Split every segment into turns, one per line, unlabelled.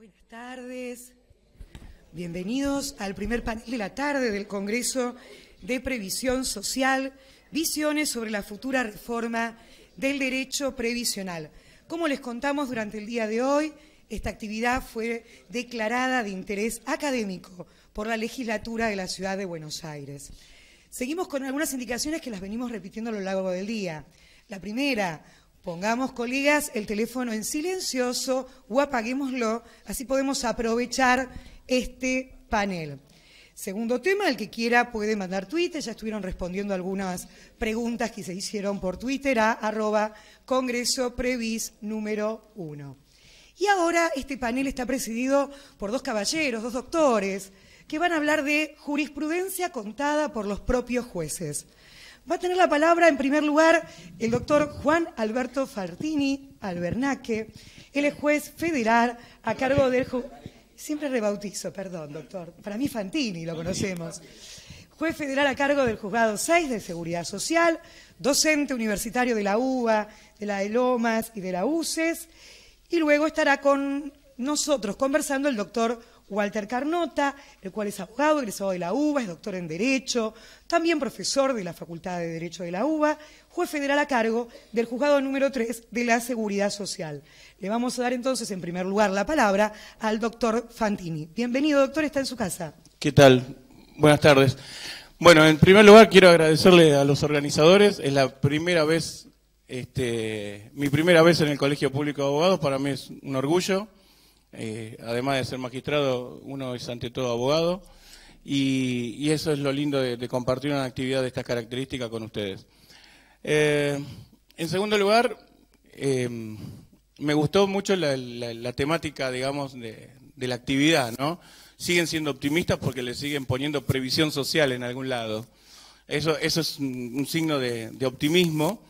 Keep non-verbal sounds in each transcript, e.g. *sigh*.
Buenas tardes. Bienvenidos al primer panel de la tarde del Congreso de Previsión Social, visiones sobre la futura reforma del derecho previsional. Como les contamos durante el día de hoy, esta actividad fue declarada de interés académico por la legislatura de la Ciudad de Buenos Aires. Seguimos con algunas indicaciones que las venimos repitiendo a lo largo del día. La primera, Pongamos, colegas, el teléfono en silencioso o apaguémoslo, así podemos aprovechar este panel. Segundo tema, el que quiera puede mandar Twitter, ya estuvieron respondiendo algunas preguntas que se hicieron por Twitter a arroba Congreso Previs número uno. Y ahora este panel está presidido por dos caballeros, dos doctores, que van a hablar de jurisprudencia contada por los propios jueces. Va a tener la palabra, en primer lugar, el doctor Juan Alberto Fartini Albernaque. Él es juez federal a cargo del... Siempre rebautizo, perdón, doctor. Para mí Fantini lo conocemos. Juez federal a cargo del Juzgado 6 de Seguridad Social, docente universitario de la UBA, de la de Lomas y de la UCES. Y luego estará con nosotros conversando el doctor Walter Carnota, el cual es abogado, egresado de la UBA, es doctor en Derecho, también profesor de la Facultad de Derecho de la UBA, juez federal a cargo del juzgado número 3 de la Seguridad Social. Le vamos a dar entonces, en primer lugar, la palabra al doctor Fantini. Bienvenido, doctor, está en su casa.
¿Qué tal? Buenas tardes. Bueno, en primer lugar quiero agradecerle a los organizadores. Es la primera vez, este, mi primera vez en el Colegio Público de Abogados, para mí es un orgullo. Eh, además de ser magistrado, uno es ante todo abogado y, eso es lo lindo de, compartir una actividad de estas características con ustedes. Eh, en segundo lugar, em, me gustó mucho la, temática, digamos, de, la actividad, ¿no? Siguen siendo optimistas porque le siguen poniendo previsión social en algún lado. Eso, eso es un, signo de, de optimismo.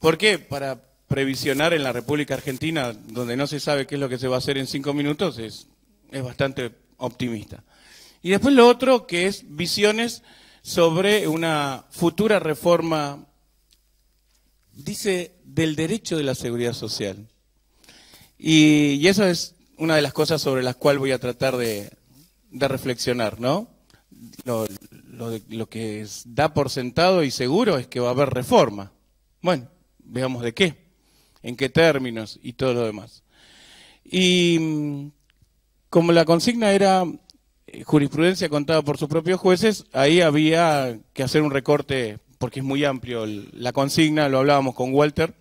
¿Por qué? Para previsionar en la República Argentina, donde no se sabe qué es lo que se va a hacer en cinco minutos, es, es bastante optimista. Y después lo otro que es visiones sobre una futura reforma, dice, del derecho de la seguridad social. Y, esa eso es una de las cosas sobre las cuales voy a tratar de, reflexionar, ¿no? Lo, lo, que da por sentado y seguro es que va a haber reforma. Bueno, veamos de qué en qué términos y todo lo demás. Y mm, como la consigna era eh, jurisprudencia contada por sus propios jueces, ahí había que hacer un recorte, porque es muy amplio la consigna, lo hablábamos con Walter.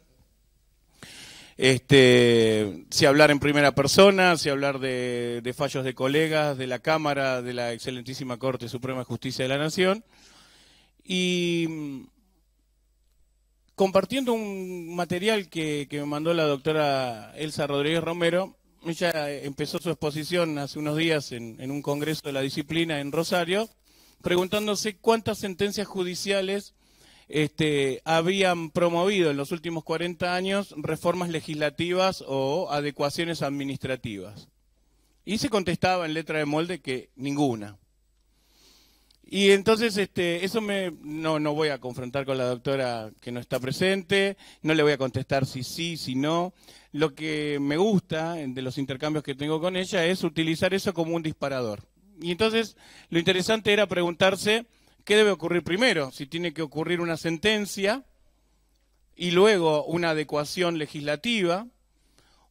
Este, si hablar en primera persona, si hablar de, de fallos de colegas, de la Cámara, de la excelentísima Corte Suprema de Justicia de la Nación. Y mm, compartiendo un material que, me mandó la doctora Elsa Rodríguez Romero, ella eh, empezó su exposición hace unos días en, un congreso de la disciplina en Rosario, preguntándose cuántas sentencias judiciales este, habían promovido en los últimos 40 años reformas legislativas o adecuaciones administrativas. Y se contestaba en letra de molde que ninguna. Y entonces, este, eso me, no, no voy a confrontar con la doctora que no está presente, no le voy a contestar si sí, si no. Lo que me gusta de los intercambios que tengo con ella es utilizar eso como un disparador. Y entonces, lo interesante era preguntarse qué debe ocurrir primero, si tiene que ocurrir una sentencia y luego una adecuación legislativa,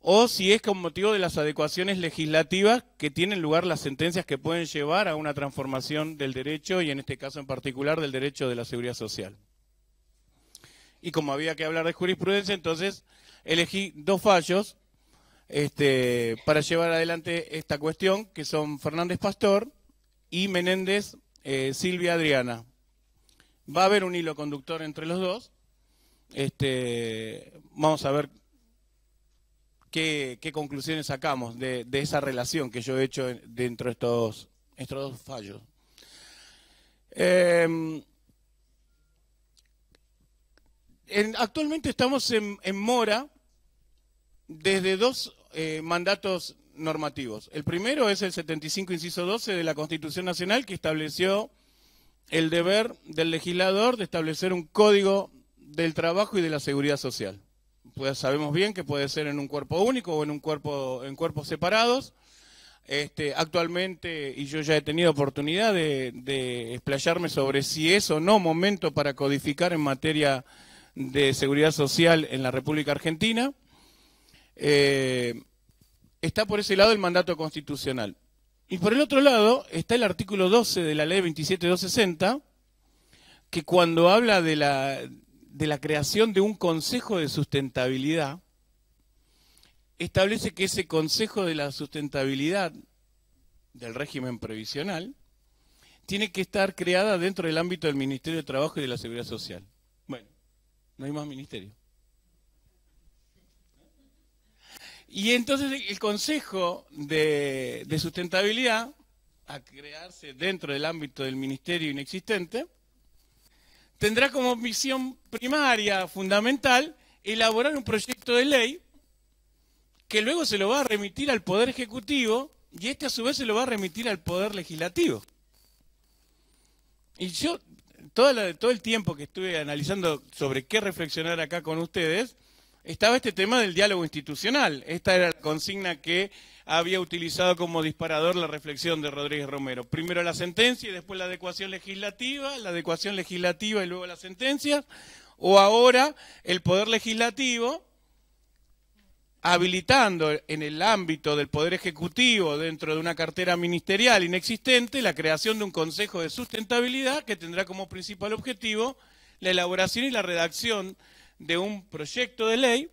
o si es con motivo de las adecuaciones legislativas que tienen lugar las sentencias que pueden llevar a una transformación del derecho y en este caso en particular del derecho de la seguridad social. Y como había que hablar de jurisprudencia, entonces elegí dos fallos este, para llevar adelante esta cuestión, que son Fernández Pastor y Menéndez eh, Silvia Adriana. Va a haber un hilo conductor entre los dos. Este, vamos a ver qué, conclusiones sacamos de, esa relación que yo he hecho dentro de estos, estos dos fallos. Em, actualmente estamos en, mora desde dos eh, mandatos normativos. El primero es el 75, inciso 12 de la Constitución Nacional, que estableció el deber del legislador de establecer un código del trabajo y de la seguridad social pues sabemos bien que puede ser en un cuerpo único o en un cuerpo en cuerpos separados. Este, actualmente, y yo ya he tenido oportunidad de, explayarme sobre si es o no momento para codificar en materia de seguridad social en la República Argentina, eh, está por ese lado el mandato constitucional. Y por el otro lado está el artículo 12 de la ley 27260, que cuando habla de la, de la creación de un Consejo de Sustentabilidad, establece que ese Consejo de la Sustentabilidad del régimen previsional tiene que estar creada dentro del ámbito del Ministerio de Trabajo y de la Seguridad Social. Bueno, no hay más ministerio. Y entonces el Consejo de, de Sustentabilidad, a crearse dentro del ámbito del ministerio inexistente, tendrá como misión primaria, fundamental, elaborar un proyecto de ley que luego se lo va a remitir al Poder Ejecutivo y este a su vez se lo va a remitir al Poder Legislativo. Y yo, todo, el tiempo que estuve analizando sobre qué reflexionar acá con ustedes, estaba este tema del diálogo institucional. Esta era la consigna que había utilizado como disparador la reflexión de Rodríguez Romero. Primero la sentencia y después la adecuación legislativa, la adecuación legislativa y luego la sentencia, o ahora el poder legislativo habilitando en el ámbito del Poder Ejecutivo, dentro de una cartera ministerial inexistente, la creación de un Consejo de Sustentabilidad que tendrá como principal objetivo la elaboración y la redacción de un proyecto de ley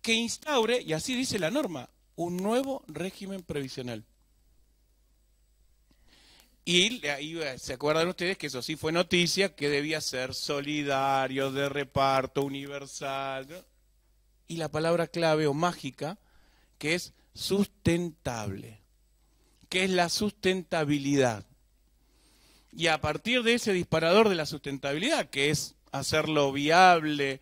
que instaure, y así dice la norma, un nuevo régimen previsional. Y ahí se acuerdan ustedes que eso sí fue noticia, que debía ser solidario, de reparto, universal. Y la palabra clave o mágica, que es sustentable, que es la sustentabilidad. Y a partir de ese disparador de la sustentabilidad, que es hacerlo viable,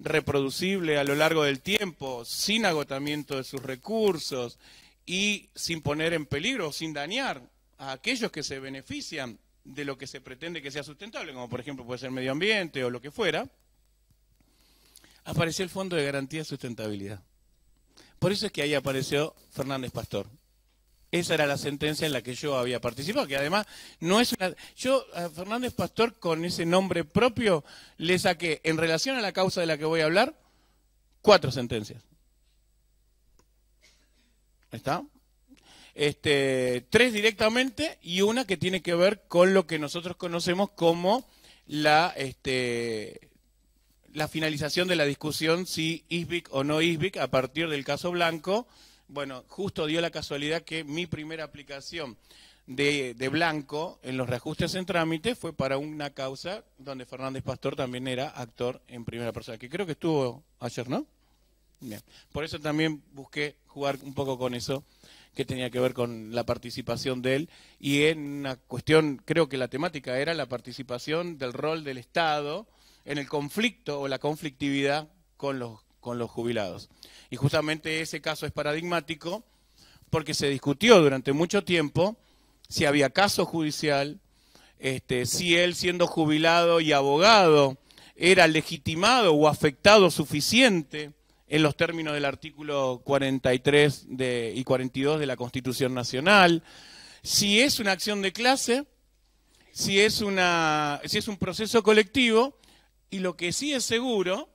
reproducible a lo largo del tiempo, sin agotamiento de sus recursos y sin poner en peligro, sin dañar a aquellos que se benefician de lo que se pretende que sea sustentable, como por ejemplo puede ser medio ambiente o lo que fuera, apareció el Fondo de Garantía de Sustentabilidad. Por eso es que ahí apareció Fernández Pastor. Esa era la sentencia en la que yo había participado, que además no es una... Yo a Fernández Pastor con ese nombre propio le saqué, en relación a la causa de la que voy a hablar, cuatro sentencias. ¿Está? Este, tres directamente y una que tiene que ver con lo que nosotros conocemos como la, este, la finalización de la discusión si ISBIC o no ISBIC a partir del caso Blanco bueno, justo dio la casualidad que mi primera aplicación de, de, blanco en los reajustes en trámite fue para una causa donde Fernández Pastor también era actor en primera persona, que creo que estuvo ayer, ¿no? Bien. Por eso también busqué jugar un poco con eso, que tenía que ver con la participación de él. Y en una cuestión, creo que la temática era la participación del rol del Estado en el conflicto o la conflictividad con los, con los jubilados. Y justamente ese caso es paradigmático porque se discutió durante mucho tiempo si había caso judicial, este, si él siendo jubilado y abogado era legitimado o afectado suficiente en los términos del artículo 43 de, y 42 de la Constitución Nacional, si es una acción de clase, si es, una, si es un proceso colectivo, y lo que sí es seguro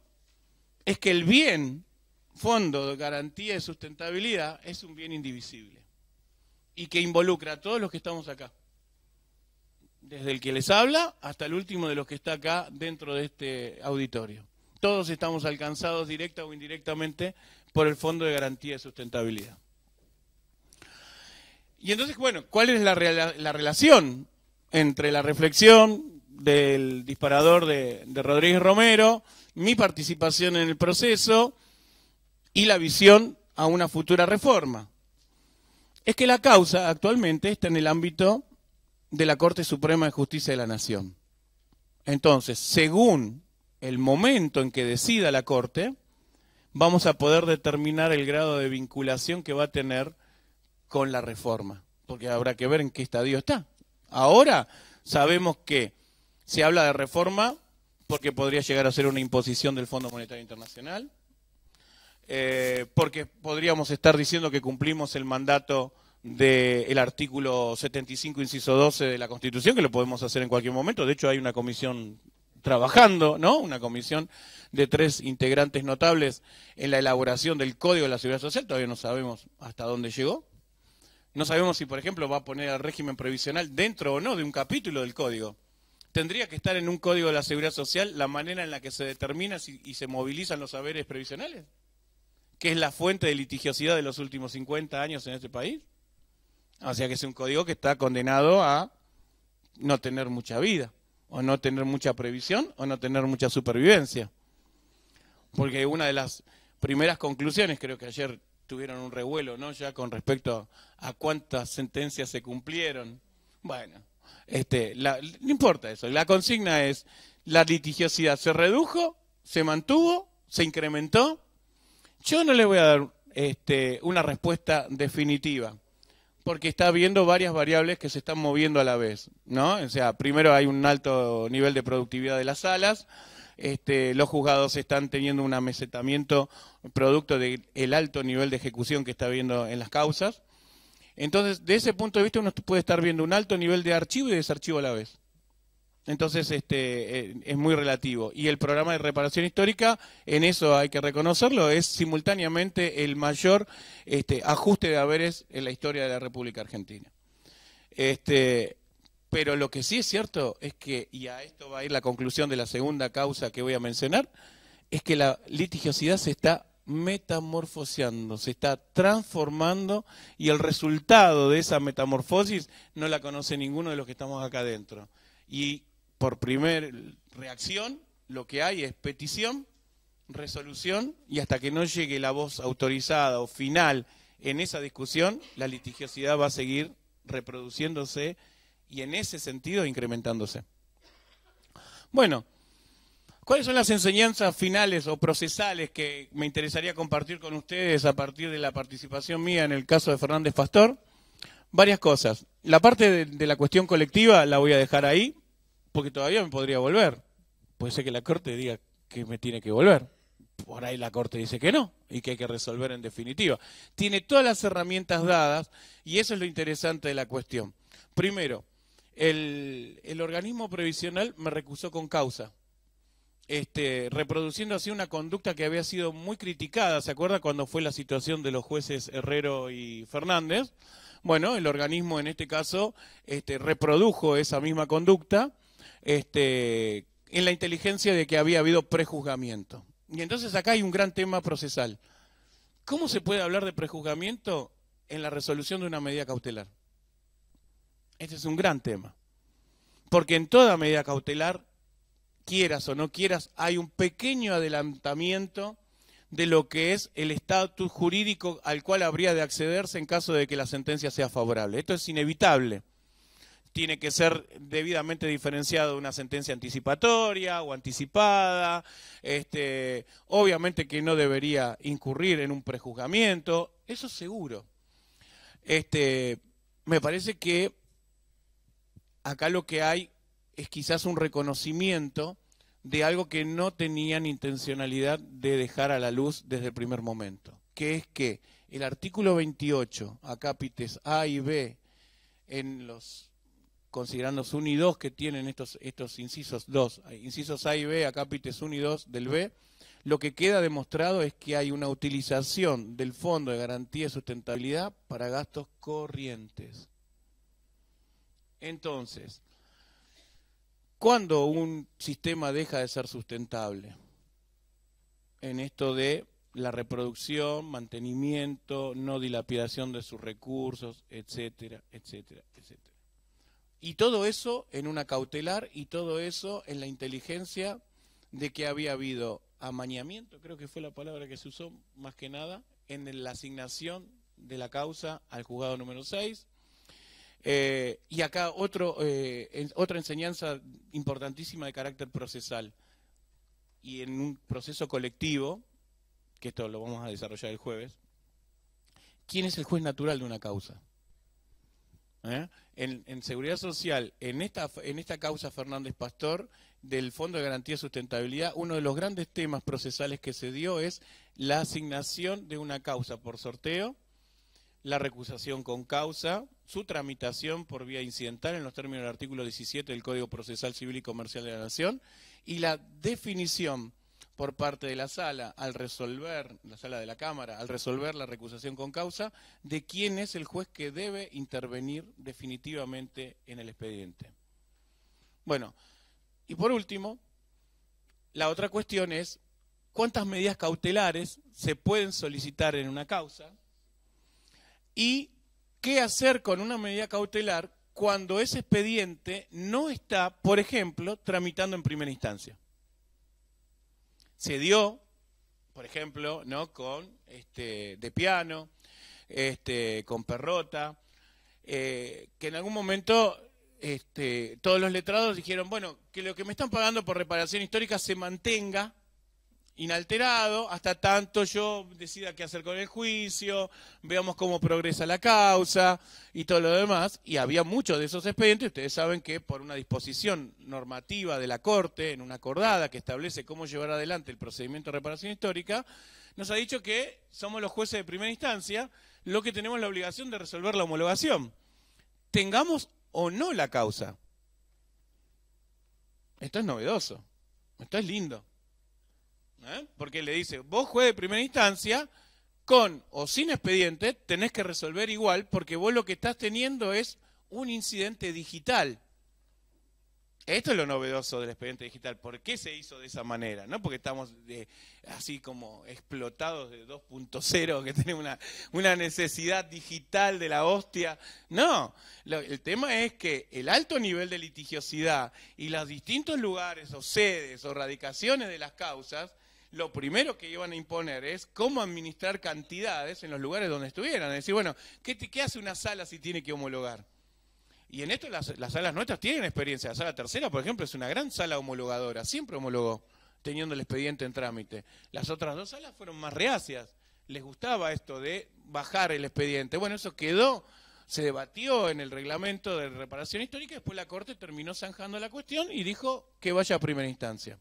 es que el bien fondo de garantía de sustentabilidad es un bien indivisible y que involucra a todos los que estamos acá, desde el que les habla hasta el último de los que está acá dentro de este auditorio. Todos estamos alcanzados directa o indirectamente por el Fondo de Garantía de Sustentabilidad. Y entonces, bueno, ¿cuál es la, relación entre la reflexión del disparador de, de Rodríguez Romero, mi participación en el proceso, y la visión a una futura reforma. Es que la causa actualmente está en el ámbito de la Corte Suprema de Justicia de la Nación. Entonces, según el momento en que decida la Corte, vamos a poder determinar el grado de vinculación que va a tener con la reforma, porque habrá que ver en qué estadio está. Ahora sabemos que se habla de reforma porque podría llegar a ser una imposición del Fondo Monetario Internacional, eh, porque podríamos estar diciendo que cumplimos el mandato del artículo 75, inciso 12 de la Constitución, que lo podemos hacer en cualquier momento. De hecho, hay una comisión trabajando, ¿no? Una comisión de tres integrantes notables en la elaboración del Código de la Seguridad Social. Todavía no sabemos hasta dónde llegó. No sabemos si, por ejemplo, va a poner al régimen previsional dentro o no de un capítulo del Código. Tendría que estar en un Código de la Seguridad Social la manera en la que se determina y se movilizan los saberes previsionales que es la fuente de litigiosidad de los últimos 50 años en este país. O sea que es un código que está condenado a no tener mucha vida, o no tener mucha previsión, o no tener mucha supervivencia. Porque una de las primeras conclusiones, creo que ayer tuvieron un revuelo, ¿no? Ya con respecto a, cuántas sentencias se cumplieron. Bueno, este, no importa eso. La consigna es, la litigiosidad se redujo, se mantuvo, se incrementó, yo no le voy a dar este, una respuesta definitiva, porque está viendo varias variables que se están moviendo a la vez, ¿no? O sea, primero hay un alto nivel de productividad de las salas, este, los juzgados están teniendo un amesetamiento producto del alto nivel de ejecución que está habiendo en las causas. Entonces, de ese punto de vista, uno puede estar viendo un alto nivel de archivo y desarchivo a la vez. Entonces, este, eh, es muy relativo. Y el programa de reparación histórica, en eso hay que reconocerlo, es simultáneamente el mayor este, ajuste de haberes en la historia de la República Argentina. Este, pero lo que sí es cierto es que, y a esto va a ir la conclusión de la segunda causa que voy a mencionar, es que la litigiosidad se está metamorfoseando, se está transformando y el resultado de esa metamorfosis no la conoce ninguno de los que estamos acá adentro. Y por primera reacción, lo que hay es petición, resolución, y hasta que no llegue la voz autorizada o final en esa discusión, la litigiosidad va a seguir reproduciéndose y en ese sentido incrementándose. Bueno, ¿cuáles son las enseñanzas finales o procesales que me interesaría compartir con ustedes a partir de la participación mía en el caso de Fernández Pastor? Varias cosas. La parte de la cuestión colectiva la voy a dejar ahí, porque todavía me podría volver. Puede ser que la corte diga que me tiene que volver. Por ahí la corte dice que no y que hay que resolver en definitiva. Tiene todas las herramientas dadas y eso es lo interesante de la cuestión. Primero, el, organismo previsional me recusó con causa. Este, reproduciendo así una conducta que había sido muy criticada, ¿se acuerda cuando fue la situación de los jueces Herrero y Fernández? Bueno, el organismo en este caso este, reprodujo esa misma conducta este, en la inteligencia de que había habido prejuzgamiento. Y entonces acá hay un gran tema procesal. ¿Cómo se puede hablar de prejuzgamiento en la resolución de una medida cautelar? Este es un gran tema. Porque en toda medida cautelar, quieras o no quieras, hay un pequeño adelantamiento de lo que es el estatus jurídico al cual habría de accederse en caso de que la sentencia sea favorable. Esto es inevitable tiene que ser debidamente diferenciado una sentencia anticipatoria o anticipada, este, obviamente que no debería incurrir en un prejuzgamiento, eso seguro. Este, me parece que acá lo que hay es quizás un reconocimiento de algo que no tenían intencionalidad de dejar a la luz desde el primer momento, que es que el artículo 28, acápites A y B, en los considerando los 1 y 2 que tienen estos, estos incisos 2, incisos A y B, acápites 1 y 2 del B, lo que queda demostrado es que hay una utilización del Fondo de Garantía de Sustentabilidad para gastos corrientes. Entonces, ¿cuándo un sistema deja de ser sustentable? En esto de la reproducción, mantenimiento, no dilapidación de sus recursos, etcétera, etcétera, etcétera. Y todo eso en una cautelar y todo eso en la inteligencia de que había habido amañamiento, creo que fue la palabra que se usó más que nada, en la asignación de la causa al juzgado número 6. Eh, y acá otro, eh, otra enseñanza importantísima de carácter procesal. Y en un proceso colectivo, que esto lo vamos a desarrollar el jueves, ¿quién es el juez natural de una causa? ¿eh? En, Seguridad Social, en esta, en esta causa Fernández Pastor, del Fondo de Garantía de Sustentabilidad, uno de los grandes temas procesales que se dio es la asignación de una causa por sorteo, la recusación con causa, su tramitación por vía incidental en los términos del artículo 17 del Código Procesal Civil y Comercial de la Nación y la definición por parte de la sala al resolver, la sala de la Cámara, al resolver la recusación con causa, de quién es el juez que debe intervenir definitivamente en el expediente. Bueno, y por último, la otra cuestión es cuántas medidas cautelares se pueden solicitar en una causa y qué hacer con una medida cautelar cuando ese expediente no está, por ejemplo, tramitando en primera instancia se dio, por ejemplo, ¿no? con este, De Piano, este, con Perrota, eh, que en algún momento este, todos los letrados dijeron, bueno, que lo que me están pagando por reparación histórica se mantenga inalterado hasta tanto yo decida qué hacer con el juicio, veamos cómo progresa la causa y todo lo demás. Y había muchos de esos expedientes, ustedes saben que por una disposición normativa de la Corte, en una acordada que establece cómo llevar adelante el procedimiento de reparación histórica, nos ha dicho que somos los jueces de primera instancia lo que tenemos la obligación de resolver la homologación, tengamos o no la causa. Esto es novedoso, esto es lindo. ¿eh? porque le dice, vos juez de primera instancia, con o sin expediente, tenés que resolver igual, porque vos lo que estás teniendo es un incidente digital. Esto es lo novedoso del expediente digital. ¿Por qué se hizo de esa manera? No porque estamos de, así como explotados de 2.0, que tenemos una, una, necesidad digital de la hostia. No, el tema es que el alto nivel de litigiosidad y los distintos lugares o sedes o radicaciones de las causas lo primero que iban a imponer es cómo administrar cantidades en los lugares donde estuvieran. Es decir, bueno, ¿qué, hace una sala si tiene que homologar? Y en esto las, salas nuestras tienen experiencia. La sala tercera, por ejemplo, es una gran sala homologadora, siempre homologó, teniendo el expediente en trámite. Las otras dos salas fueron más reacias. Les gustaba esto de bajar el expediente. Bueno, eso quedó, se debatió en el reglamento de reparación histórica, después la Corte terminó zanjando la cuestión y dijo que vaya a primera instancia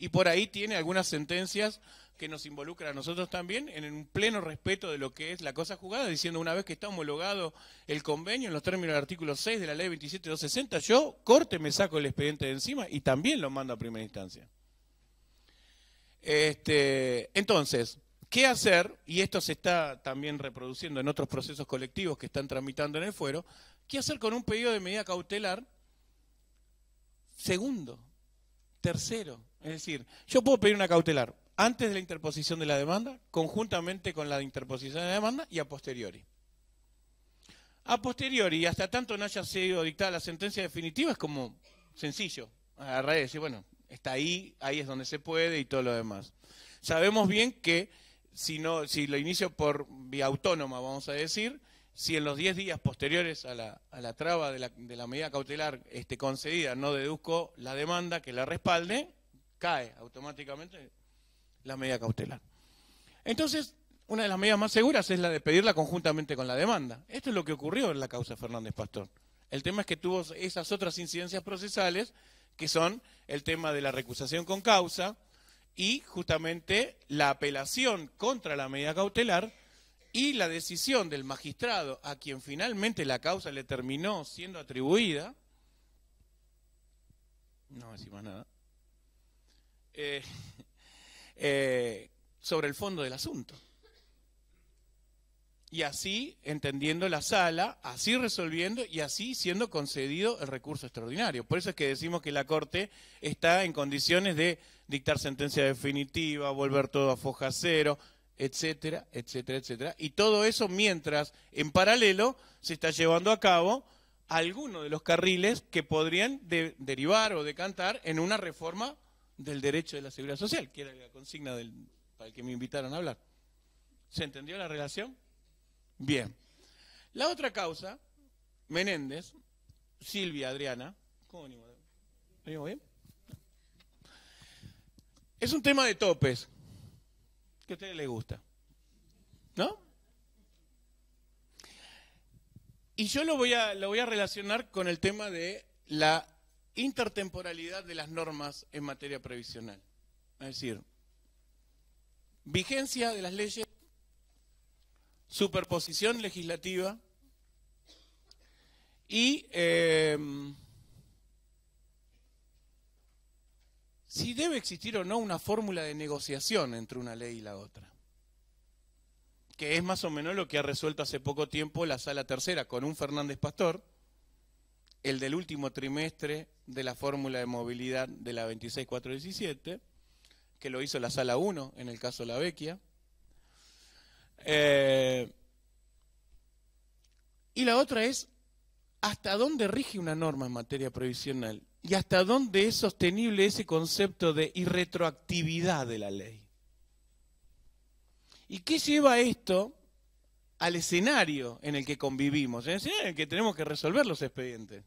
y por ahí tiene algunas sentencias que nos involucran a nosotros también en un pleno respeto de lo que es la cosa jugada, diciendo una vez que está homologado el convenio en los términos del artículo 6 de la ley 27260, yo corte, me saco el expediente de encima y también lo mando a primera instancia. Este, entonces, ¿qué hacer? Y esto se está también reproduciendo en otros procesos colectivos que están tramitando en el fuero. ¿Qué hacer con un pedido de medida cautelar? Segundo, tercero, es decir, yo puedo pedir una cautelar antes de la interposición de la demanda, conjuntamente con la interposición de la demanda y a posteriori. A posteriori, y hasta tanto no haya sido dictada la sentencia definitiva, es como sencillo. Agarrar y decir, bueno, está ahí, ahí es donde se puede y todo lo demás. Sabemos bien que si, no, si lo inicio por vía autónoma, vamos a decir, si en los 10 días posteriores a la, traba de la, medida cautelar este, concedida no deduzco la demanda que la respalde, cae automáticamente la medida cautelar. Entonces, una de las medidas más seguras es la de pedirla conjuntamente con la demanda. Esto es lo que ocurrió en la causa Fernández Pastor. El tema es que tuvo esas otras incidencias procesales, que son el tema de la recusación con causa y justamente la apelación contra la medida cautelar y la decisión del magistrado a quien finalmente la causa le terminó siendo atribuida. No decimos nada. Eh, eh, sobre el fondo del asunto. Y así, entendiendo la sala, así resolviendo y así siendo concedido el recurso extraordinario. Por eso es que decimos que la Corte está en condiciones de dictar sentencia definitiva, volver todo a foja cero, etcétera, etcétera, etcétera. Y todo eso mientras, en paralelo, se está llevando a cabo alguno de los carriles que podrían derivar o decantar en una reforma del derecho de la seguridad social, que era la consigna del, para el que me invitaron a hablar. ¿Se entendió la relación? Bien. La otra causa, Menéndez, Silvia, Adriana, ¿cómo venimos? ¿Venimos bien? Es un tema de topes, que a ustedes les gusta, ¿no? Y yo lo voy a, lo voy a relacionar con el tema de la intertemporalidad de las normas en materia previsional. Es decir, vigencia de las leyes, superposición legislativa y em, si debe existir o no una fórmula de negociación entre una ley y la otra que es más o menos lo que ha resuelto hace poco tiempo la sala tercera con un Fernández Pastor, el del último trimestre de la fórmula de movilidad de la 26417, que lo hizo la sala 1, en el caso de la Vecchia. Eh, y la otra es hasta dónde rige una norma en materia provisional y hasta dónde es sostenible ese concepto de irretroactividad de la ley. ¿Y qué lleva esto al escenario en el que convivimos, en el escenario en el que tenemos que resolver los expedientes?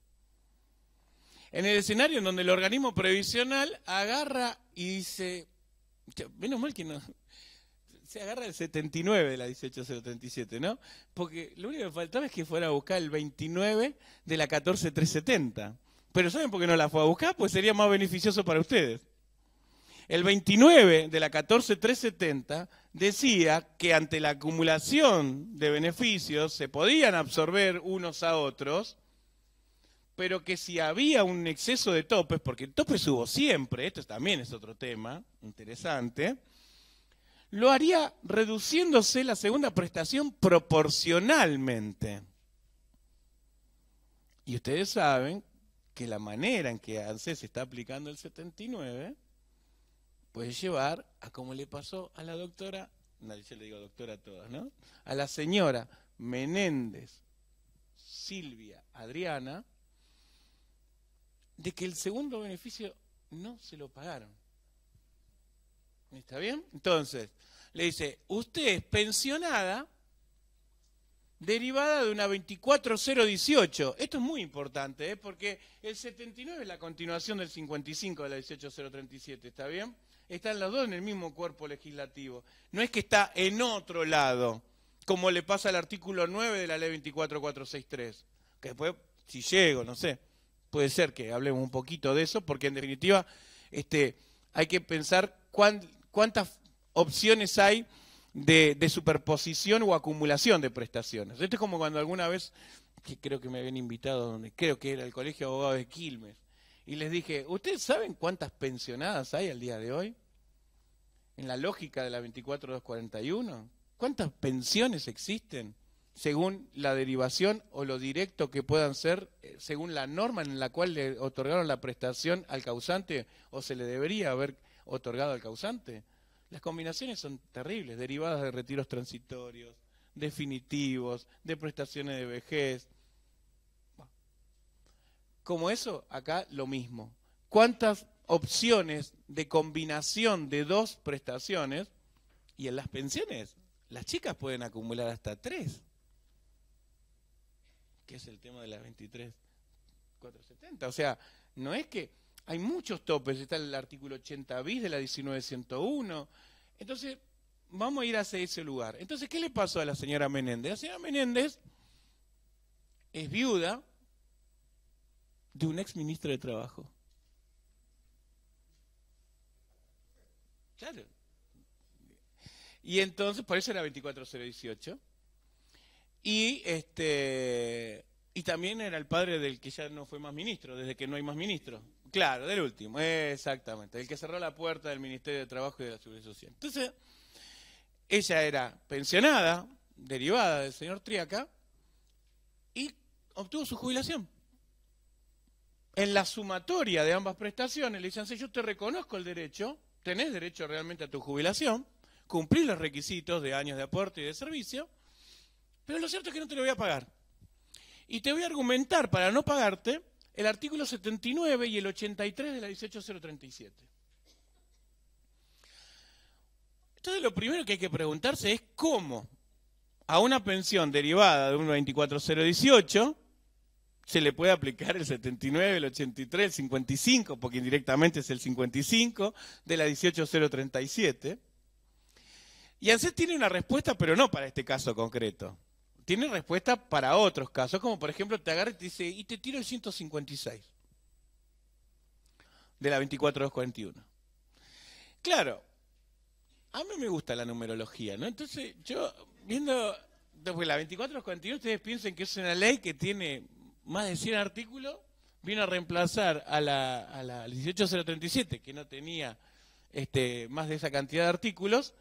en el escenario en donde el organismo previsional agarra y dice, menos mal que no, se agarra el 79 de la 18037, ¿no? Porque lo único que faltaba es que fuera a buscar el 29 de la 14370. Pero ¿saben por qué no la fue a buscar? Pues sería más beneficioso para ustedes. El 29 de la 14370 decía que ante la acumulación de beneficios se podían absorber unos a otros pero que si había un exceso de topes, porque el tope hubo siempre, esto también es otro tema interesante, lo haría reduciéndose la segunda prestación proporcionalmente. Y ustedes saben que la manera en que ANSES está aplicando el 79 puede llevar a como le pasó a la doctora, le digo doctora a todas, ¿no? A la señora Menéndez Silvia Adriana, de que el segundo beneficio no se lo pagaron. ¿Está bien? Entonces, le dice, usted es pensionada derivada de una 24018. Esto es muy importante, ¿eh? porque el 79 es la continuación del 55 de la 18037, ¿está bien? Están las dos en el mismo cuerpo legislativo. No es que está en otro lado, como le pasa al artículo 9 de la ley 24463, que después, si llego, no sé puede ser que hablemos un poquito de eso, porque en definitiva este, hay que pensar cuántas opciones hay de, superposición o acumulación de prestaciones. Esto es como cuando alguna vez, que creo que me habían invitado, donde creo que era el Colegio Abogado de Quilmes, y les dije, ¿ustedes saben cuántas pensionadas hay al día de hoy? En la lógica de la 24241, ¿cuántas pensiones existen? según la derivación o lo directo que puedan ser, eh, según la norma en la cual le otorgaron la prestación al causante o se le debería haber otorgado al causante. Las combinaciones son terribles, derivadas de retiros transitorios, definitivos, de prestaciones de vejez. Como eso, acá lo mismo. ¿Cuántas opciones de combinación de dos prestaciones? Y en las pensiones, las chicas pueden acumular hasta tres que es el tema de la 23470. O sea, no es que hay muchos topes, está el artículo 80 bis de la 1901. Entonces, vamos a ir hacia ese lugar. Entonces, ¿qué le pasó a la señora Menéndez? La señora Menéndez es viuda de un ex ministro de Trabajo. Claro. Y entonces, por eso era 24018. Y este y también era el padre del que ya no fue más ministro, desde que no hay más ministro. Claro, del último, exactamente, el que cerró la puerta del Ministerio de Trabajo y de la Seguridad Social. Entonces, ella era pensionada, derivada del señor Triaca, y obtuvo su jubilación. En la sumatoria de ambas prestaciones le dicen, si yo te reconozco el derecho, tenés derecho realmente a tu jubilación, cumplís los requisitos de años de aporte y de servicio, pero lo cierto es que no te lo voy a pagar. Y te voy a argumentar para no pagarte el artículo 79 y el 83 de la 18037. Entonces lo primero que hay que preguntarse es cómo a una pensión derivada de un 24018 se le puede aplicar el 79, el 83, el 55, porque indirectamente es el 55 de la 18037. Y ANSES tiene una respuesta, pero no para este caso concreto tiene respuesta para otros casos, como por ejemplo te agarra y te dice, y te tiro el 156 de la 24241. Claro, a mí me gusta la numerología, ¿no? Entonces yo, viendo después la 24241, ustedes piensen que es una ley que tiene más de 100 artículos, viene a reemplazar a la, 18037, que no tenía este, más de esa cantidad de artículos,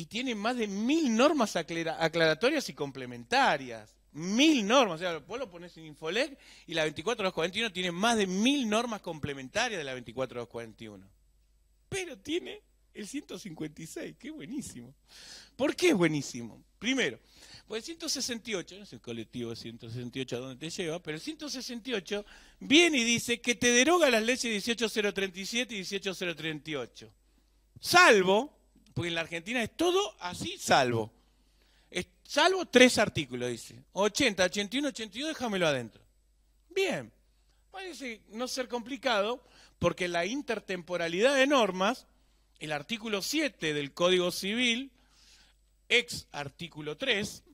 y tiene más de mil normas aclaratorias y complementarias. Mil normas, o sea, vos lo pones en Infolec y la 24241 tiene más de mil normas complementarias de la 24241. Pero tiene el 156, ¡Qué buenísimo. ¿Por qué es buenísimo? Primero, pues el 168, no sé el colectivo 168 a dónde te lleva, pero el 168 viene y dice que te deroga las leyes 18037 y 18038. Salvo porque en la Argentina es todo así salvo. salvo tres artículos, dice. 80, 81, 82, déjamelo adentro. Bien, parece no ser complicado, porque la intertemporalidad de normas, el artículo 7 del Código Civil, ex artículo 3,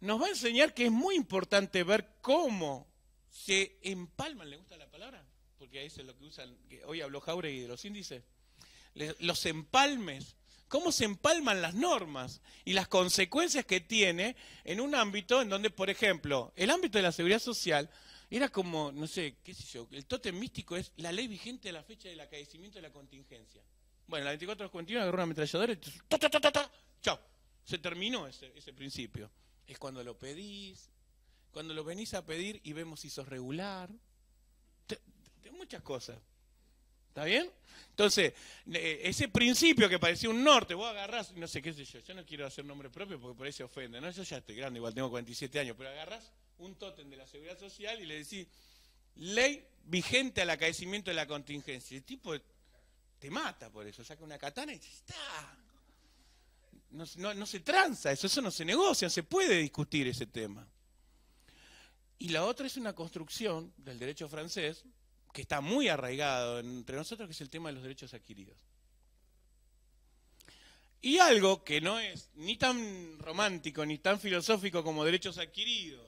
nos va a enseñar que es muy importante ver cómo se empalman, ¿le gusta la palabra? Porque ahí es lo que usan, que hoy habló Jauregui de los índices, los empalmes cómo se empalman las normas y las consecuencias que tiene en un ámbito en donde, por ejemplo, el ámbito de la seguridad social era como, no sé, qué sé yo, el tótem místico es la ley vigente a la fecha del acaecimiento de la contingencia. Bueno, la 24 de agarró una ametralladora y ta, ta, ta, ta, chao. Se terminó ese, principio. Es cuando lo pedís, cuando lo venís a pedir y vemos si sos regular, muchas cosas. ¿Está bien? Entonces, ese principio que parecía un norte, vos agarrás, no sé qué sé yo, yo no quiero hacer nombre propio porque por ahí ofende, ¿no? Yo ya estoy grande, igual tengo 47 años, pero agarras un tótem de la seguridad social y le decís, ley vigente al acaecimiento de la contingencia. El tipo te mata por eso, saca una katana y dice, está. No, no se tranza eso, eso no se negocia, se puede discutir ese tema. Y la otra es una construcción del derecho francés que está muy arraigado entre nosotros, que es el tema de los derechos adquiridos. Y algo que no es ni tan romántico, ni tan filosófico como derechos adquiridos,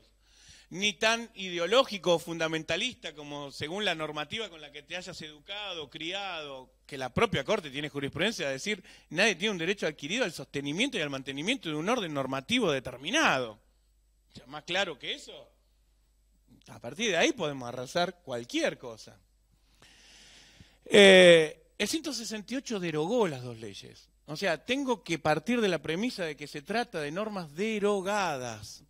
ni tan ideológico o fundamentalista como según la normativa con la que te hayas educado, criado, que la propia Corte tiene jurisprudencia de decir, nadie tiene un derecho adquirido al sostenimiento y al mantenimiento de un orden normativo determinado. más claro que eso, a partir de ahí podemos arrasar cualquier cosa. Eh, el 168 derogó las dos leyes. O sea, tengo que partir de la premisa de que se trata de normas derogadas.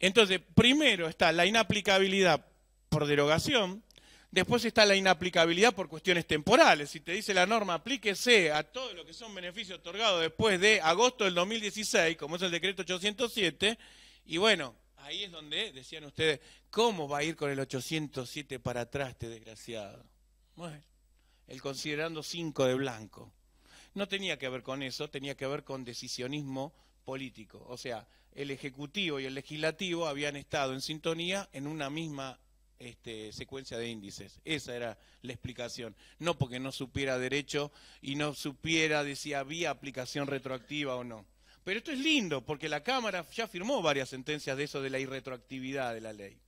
Entonces, primero está la inaplicabilidad por derogación, después está la inaplicabilidad por cuestiones temporales. Si te dice la norma, aplíquese a todo lo que son beneficios otorgados después de agosto del 2016, como es el decreto 807, y bueno, Ahí es donde decían ustedes, ¿cómo va a ir con el 807 para atrás este desgraciado? Bueno, el considerando 5 de blanco. No tenía que ver con eso, tenía que ver con decisionismo político. O sea, el Ejecutivo y el Legislativo habían estado en sintonía en una misma este, secuencia de índices. Esa era la explicación. No porque no supiera derecho y no supiera de si había aplicación retroactiva o no. Pero esto es lindo, porque la Cámara ya firmó varias sentencias de eso de la irretroactividad de la ley.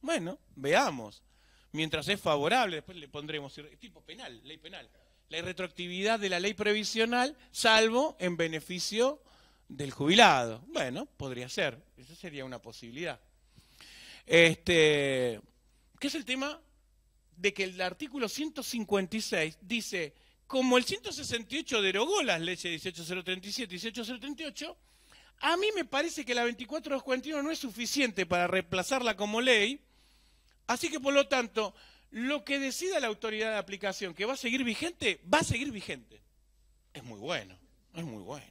Bueno, veamos. Mientras es favorable, después le pondremos tipo penal, ley penal. La irretroactividad de la ley previsional, salvo en beneficio del jubilado. Bueno, podría ser. Esa sería una posibilidad. Este, ¿Qué es el tema de que el artículo 156 dice como el 168 derogó las leyes 18037 y 18038, a mí me parece que la 24241 no es suficiente para reemplazarla como ley, así que por lo tanto, lo que decida la autoridad de aplicación que va a seguir vigente, va a seguir vigente. Es muy bueno, es muy bueno.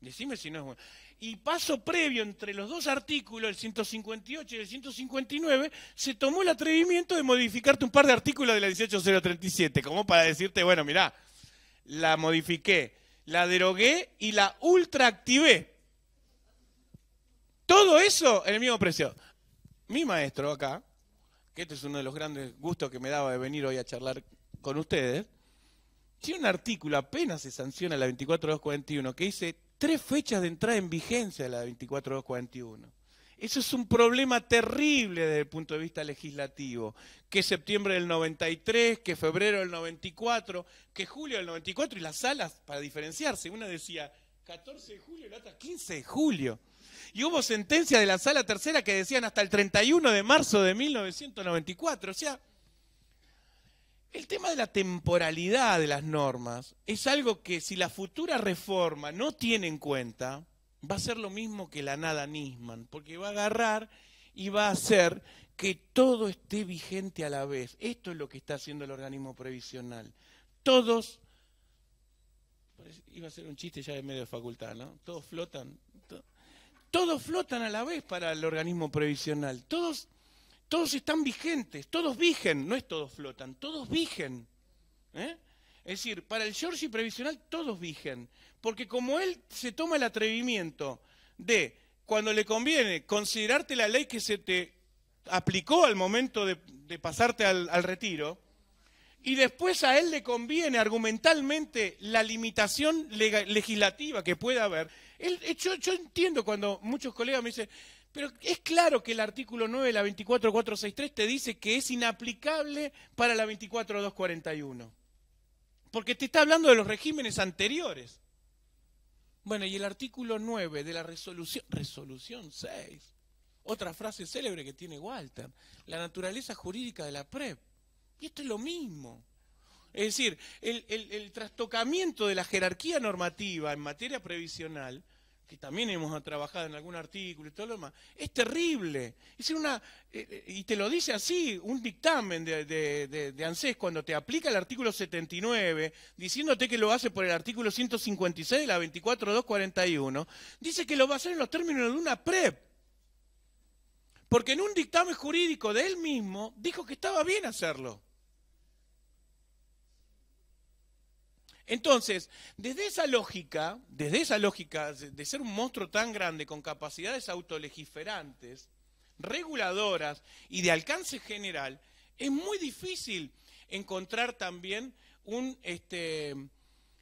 Decime si no es bueno y paso previo entre los dos artículos, el 158 y el 159, se tomó el atrevimiento de modificarte un par de artículos de la 18037, como para decirte, bueno, mirá, la modifiqué, la derogué y la ultraactivé. Todo eso en el mismo precio. Mi maestro acá, que este es uno de los grandes gustos que me daba de venir hoy a charlar con ustedes, tiene un artículo, apenas se sanciona la 24241, que dice tres fechas de entrada en vigencia de la 24241. Eso es un problema terrible desde el punto de vista legislativo, que septiembre del 93, que febrero del 94, que julio del 94 y las salas para diferenciarse, una decía 14 de julio y la otra 15 de julio. Y hubo sentencias de la sala tercera que decían hasta el 31 de marzo de 1994, o sea, el tema de la temporalidad de las normas es algo que si la futura reforma no tiene en cuenta, va a ser lo mismo que la nada Nisman, porque va a agarrar y va a hacer que todo esté vigente a la vez. Esto es lo que está haciendo el organismo previsional. Todos, iba a ser un chiste ya de medio de facultad, ¿no? Todos flotan. todos flotan a la vez para el organismo previsional. Todos todos están vigentes, todos vigen, no es todos flotan, todos vigen. ¿eh? Es decir, para el y previsional todos vigen, porque como él se toma el atrevimiento de, cuando le conviene, considerarte la ley que se te aplicó al momento de, pasarte al, retiro, y después a él le conviene argumentalmente la limitación legislativa que pueda haber. yo, yo, entiendo cuando muchos colegas me dicen, pero es claro que el artículo 9 de la 24463 te dice que es inaplicable para la 24241. Porque te está hablando de los regímenes anteriores. Bueno, y el artículo 9 de la resolución, resolución 6, otra frase célebre que tiene Walter, la naturaleza jurídica de la PREP. Y esto es lo mismo. Es decir, el, el trastocamiento de la jerarquía normativa en materia previsional que también hemos trabajado en algún artículo y todo lo demás, es terrible. Eh, eh, y te lo dice así un dictamen de, de, de, ANSES cuando te aplica el artículo 79, diciéndote que lo hace por el artículo 156 de la 24241, dice que lo va a hacer en los términos de una PREP. Porque en un dictamen jurídico de él mismo dijo que estaba bien hacerlo. Entonces, desde esa lógica, desde esa lógica de ser un monstruo tan grande con capacidades autolegiferantes, reguladoras y de alcance general, es muy difícil encontrar también un este,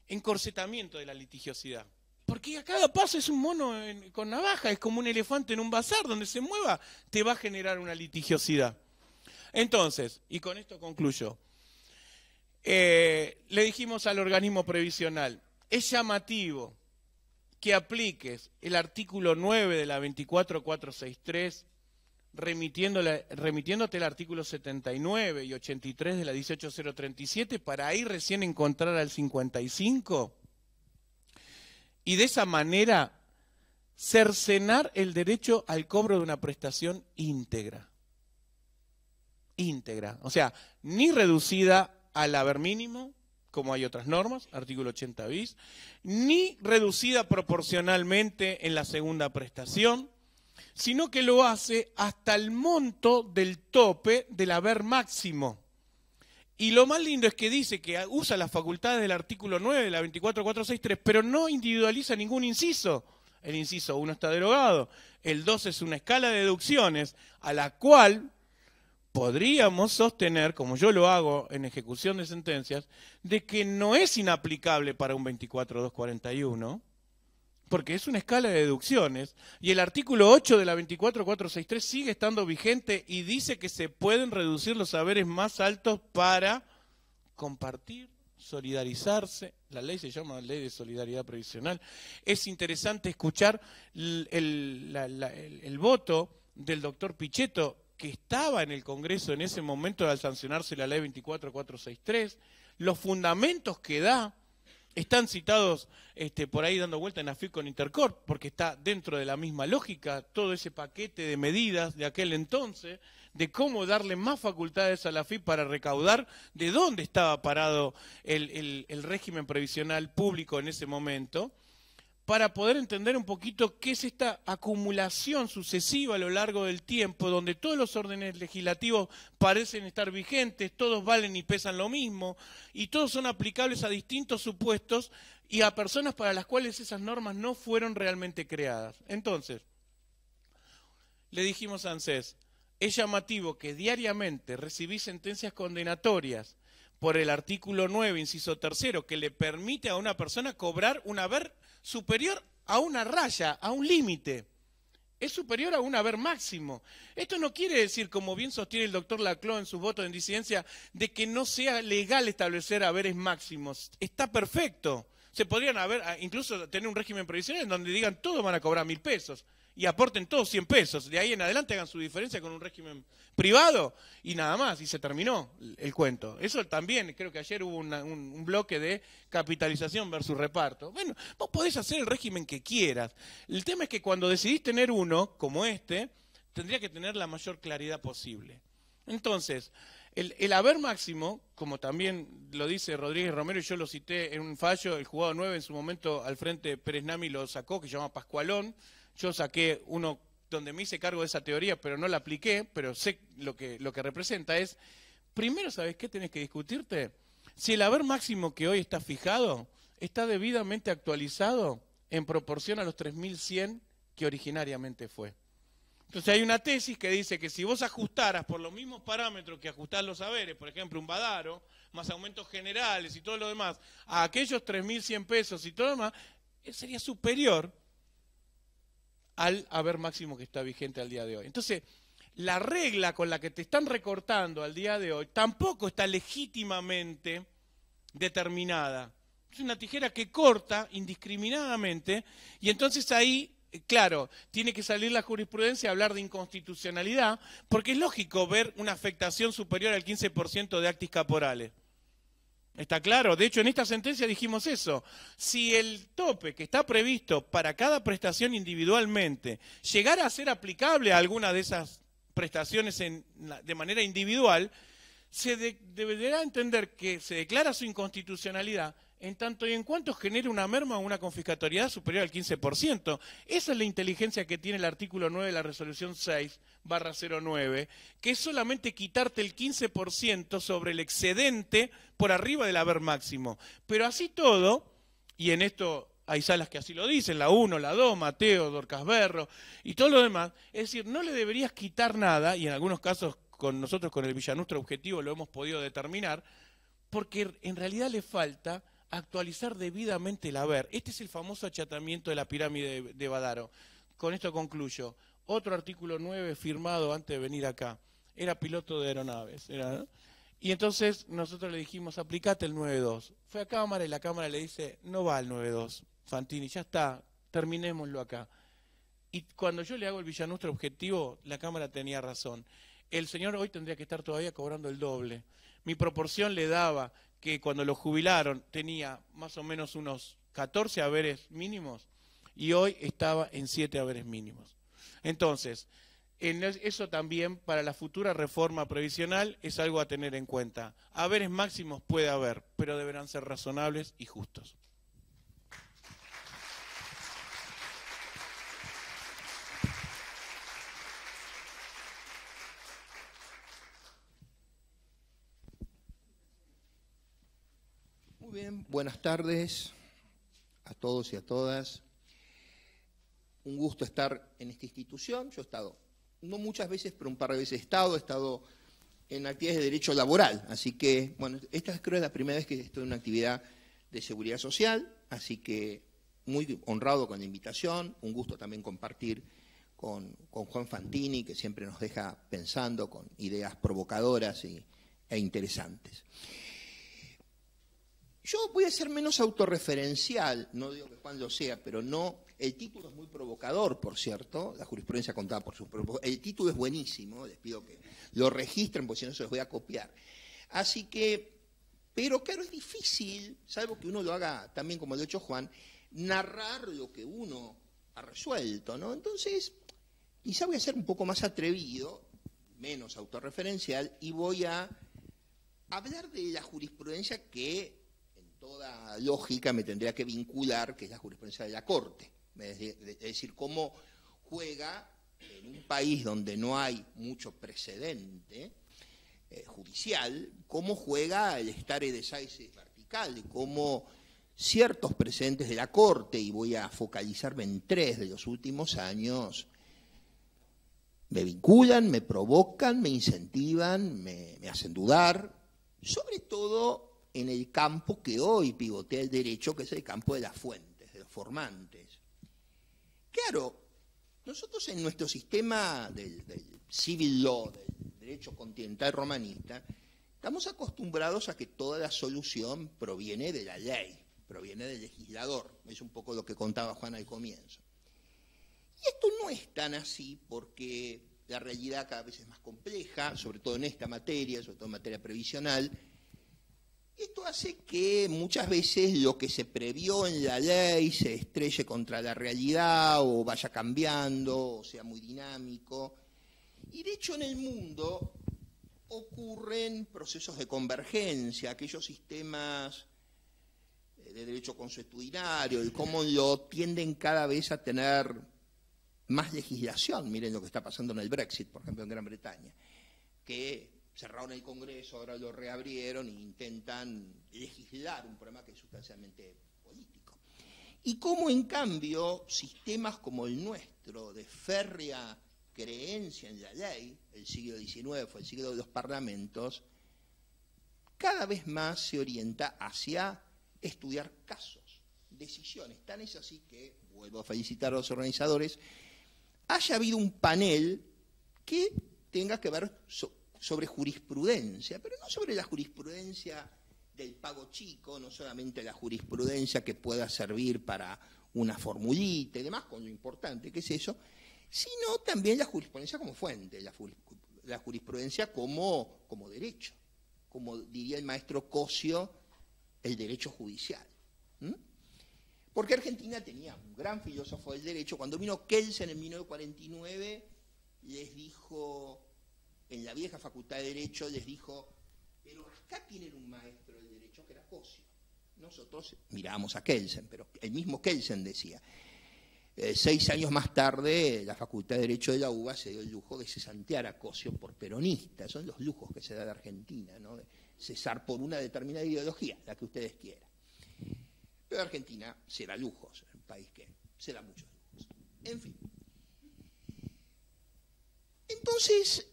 encorsetamiento de la litigiosidad. Porque a cada paso es un mono con navaja, es como un elefante en un bazar, donde se mueva te va a generar una litigiosidad. Entonces, y con esto concluyo, eh, le dijimos al organismo previsional, es llamativo que apliques el artículo 9 de la 24463 remitiéndote el artículo 79 y 83 de la 18037 para ahí recién encontrar al 55 y de esa manera cercenar el derecho al cobro de una prestación íntegra. Íntegra, o sea, ni reducida al haber mínimo, como hay otras normas, artículo 80 bis, ni reducida proporcionalmente en la segunda prestación, sino que lo hace hasta el monto del tope del haber máximo. Y lo más lindo es que dice que usa las facultades del artículo 9 de la 24463, pero no individualiza ningún inciso. El inciso 1 está derogado, el 2 es una escala de deducciones a la cual podríamos sostener, como yo lo hago en ejecución de sentencias, de que no es inaplicable para un 24241, porque es una escala de deducciones, y el artículo 8 de la 24463 sigue estando vigente y dice que se pueden reducir los saberes más altos para compartir, solidarizarse. La ley se llama Ley de Solidaridad Previsional. Es interesante escuchar el, voto del doctor Pichetto que estaba en el Congreso en ese momento al sancionarse la ley 24463, los fundamentos que da están citados este, por ahí dando vuelta en AFIP con Intercorp, porque está dentro de la misma lógica todo ese paquete de medidas de aquel entonces, de cómo darle más facultades a la AFIP para recaudar de dónde estaba parado el régimen previsional público en ese momento para poder entender un poquito qué es esta acumulación sucesiva a lo largo del tiempo, donde todos los órdenes legislativos parecen estar vigentes, todos valen y pesan lo mismo, y todos son aplicables a distintos supuestos y a personas para las cuales esas normas no fueron realmente creadas. Entonces, le dijimos a ANSES, es llamativo que diariamente recibís sentencias condenatorias por el artículo 9, inciso tercero, que le permite a una persona cobrar un haber superior a una raya, a un límite. Es superior a un haber máximo. Esto no quiere decir, como bien sostiene el doctor Laclau en sus votos en disidencia, de que no sea legal establecer haberes máximos. Está perfecto. Se podrían haber, ah, incluso tener un régimen previsional en donde digan todos van a cobrar mil pesos y aporten todos 100 pesos. De ahí en adelante hagan su diferencia con un régimen privado y nada más, y se terminó el cuento. Eso también, creo que ayer hubo un, bloque de capitalización versus reparto. Bueno, vos podés hacer el régimen que quieras. El tema es que cuando decidís tener uno como este, tendría que tener la mayor claridad posible. Entonces, el, el haber máximo, como también lo dice Rodríguez Romero, y yo lo cité en un fallo, el jugado 9 en su momento al frente Pérez Nami lo sacó, que se llama Pascualón, yo saqué uno donde me hice cargo de esa teoría, pero no la apliqué, pero sé lo que, lo que representa es, primero, ¿sabes qué tenés que discutirte? Si el haber máximo que hoy está fijado está debidamente actualizado en proporción a los 3.100 que originariamente fue. Entonces hay una tesis que dice que si vos ajustaras por los mismos parámetros que ajustás los saberes, por ejemplo, un badaro, más aumentos generales y todo lo demás, a aquellos 3.100 pesos y todo lo demás, eh, sería superior al haber máximo que está vigente al día de hoy. Entonces, la regla con la que te están recortando al día de hoy tampoco está legítimamente determinada. Es una tijera que corta indiscriminadamente y entonces ahí, eh, claro, tiene que salir la jurisprudencia a hablar de inconstitucionalidad porque es lógico ver una afectación superior al 15% de actis caporales. Está claro, de hecho en esta sentencia dijimos eso. Si el tope que está previsto para cada prestación individualmente llegara a ser aplicable a alguna de esas prestaciones de manera individual, se deberá entender que se declara su inconstitucionalidad en tanto y en cuanto genere una merma o una confiscatoriedad superior al 15%. Esa es la inteligencia que tiene el artículo 9 de la resolución 6 09, que es solamente quitarte el 15% sobre el excedente por arriba del haber máximo. Pero así todo, y en esto hay salas que así lo dicen, la 1, la 2, Mateo, Dorcas Berro y todo lo demás, es decir, no le deberías quitar nada, y en algunos casos con nosotros con el villanustro objetivo lo hemos podido determinar, porque en realidad le falta actualizar debidamente el haber. Este es el famoso achatamiento de la pirámide de, Badaro. Con esto concluyo. Otro artículo 9 firmado antes de venir acá. Era piloto de aeronaves. Y entonces nosotros le dijimos, aplicate el 9.2. Fue a cámara y la cámara le dice, no va el 9.2, Fantini, ya está, terminémoslo acá. Y cuando yo le hago el villanustro objetivo, la cámara tenía razón el señor hoy tendría que estar todavía cobrando el doble. Mi proporción le daba que cuando lo jubilaron tenía más o menos unos 14 haberes mínimos y hoy estaba en 7 haberes mínimos. Entonces, eso también para la futura reforma previsional es algo a tener en cuenta. Haberes máximos puede haber, pero deberán ser razonables y justos.
buenas tardes a todos y a todas. Un gusto estar en esta institución. Yo he estado, no muchas veces, pero un par de veces he estado, he estado en actividades de derecho laboral. Así que, bueno, esta creo que es la primera vez que estoy en una actividad de seguridad social, así que muy honrado con la invitación, un gusto también compartir con, Juan Fantini, que siempre nos deja pensando con ideas provocadoras e interesantes. Yo voy a ser menos autorreferencial, no digo que Juan lo sea, pero no. El título es muy provocador, por cierto, la jurisprudencia contada por su El título es buenísimo, les pido que lo registren, porque si no se los voy a copiar. Así que, pero claro, es difícil, salvo que uno lo haga también como lo ha hecho Juan, narrar lo que uno ha resuelto, ¿no? Entonces, quizá voy a ser un poco más atrevido, menos autorreferencial, y voy a hablar de la jurisprudencia que toda lógica me tendría que vincular, que es la jurisprudencia de la Corte. Es decir, cómo juega en un país donde no hay mucho precedente eh, judicial, cómo juega el stare decisis vertical, cómo ciertos precedentes de la Corte, y voy a focalizarme en tres de los últimos años, me vinculan, me provocan, me incentivan, me hacen dudar, sobre todo en el campo que hoy pivotea el derecho, que es el campo de las fuentes, de los formantes. Claro, nosotros en nuestro sistema del, civil law, del derecho continental romanista, estamos acostumbrados a que toda la solución proviene de la ley, proviene del legislador. Es un poco lo que contaba Juan al comienzo. Y esto no es tan así porque la realidad cada vez es más compleja, sobre todo en esta materia, sobre todo en materia previsional, esto hace que muchas veces lo que se previó en la ley se estrelle contra la realidad o vaya cambiando o sea muy dinámico. Y de hecho en el mundo ocurren procesos de convergencia, aquellos sistemas eh, de derecho consuetudinario, y cómo lo tienden cada vez a tener más legislación. Miren lo que está pasando en el Brexit, por ejemplo, en Gran Bretaña, que cerraron el Congreso, ahora lo reabrieron e intentan legislar un problema que es sustancialmente político. Y cómo, en cambio, sistemas como el nuestro, de férrea creencia en la ley, el siglo XIX fue el siglo de los parlamentos, cada vez más se orienta hacia estudiar casos, decisiones. Tan es así que, vuelvo a felicitar a los organizadores, haya habido un panel que tenga que ver sobre jurisprudencia, pero no sobre la jurisprudencia del pago chico, no solamente la jurisprudencia que pueda servir para una formulita y demás, con lo importante que es eso, sino también la jurisprudencia como fuente, la, jurisprudencia como, como derecho, como diría el maestro Cosio, el derecho judicial. Porque Argentina tenía un gran filósofo del derecho, cuando vino Kelsen en 1949, les dijo, en la vieja Facultad de Derecho les dijo, pero acá tienen un maestro del derecho que era Cosio. Nosotros mirábamos a Kelsen, pero el mismo Kelsen decía. Eh, seis años más tarde, la Facultad de Derecho de la UBA se dio el lujo de cesantear a Cosio por peronista. Son los lujos que se da de Argentina, ¿no? De cesar por una determinada ideología, la que ustedes quieran. Pero Argentina se da lujos, un país que se da muchos lujos. En fin. Entonces,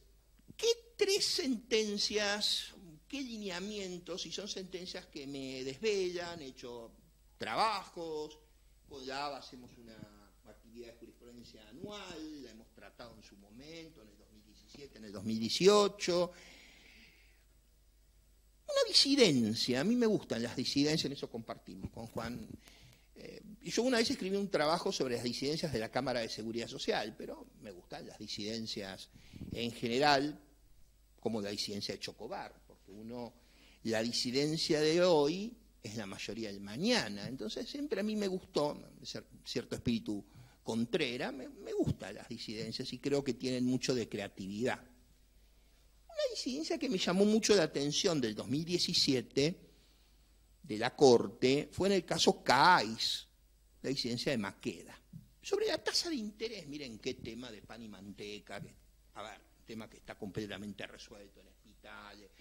tres sentencias, qué lineamientos, y son sentencias que me desvelan, he hecho trabajos, con hacemos una actividad de jurisprudencia anual, la hemos tratado en su momento, en el 2017, en el 2018. Una disidencia, a mí me gustan las disidencias, en eso compartimos con Juan. Eh, yo una vez escribí un trabajo sobre las disidencias de la Cámara de Seguridad Social, pero me gustan las disidencias en general, como la disidencia de Chocobar, porque uno, la disidencia de hoy es la mayoría del mañana. Entonces siempre a mí me gustó, cierto espíritu contrera, me, gustan las disidencias y creo que tienen mucho de creatividad. Una disidencia que me llamó mucho la atención del 2017 de la Corte fue en el caso CAIS, la disidencia de Maqueda. Sobre la tasa de interés, miren qué tema de pan y manteca. A ver, tema que está completamente resuelto en hospitales,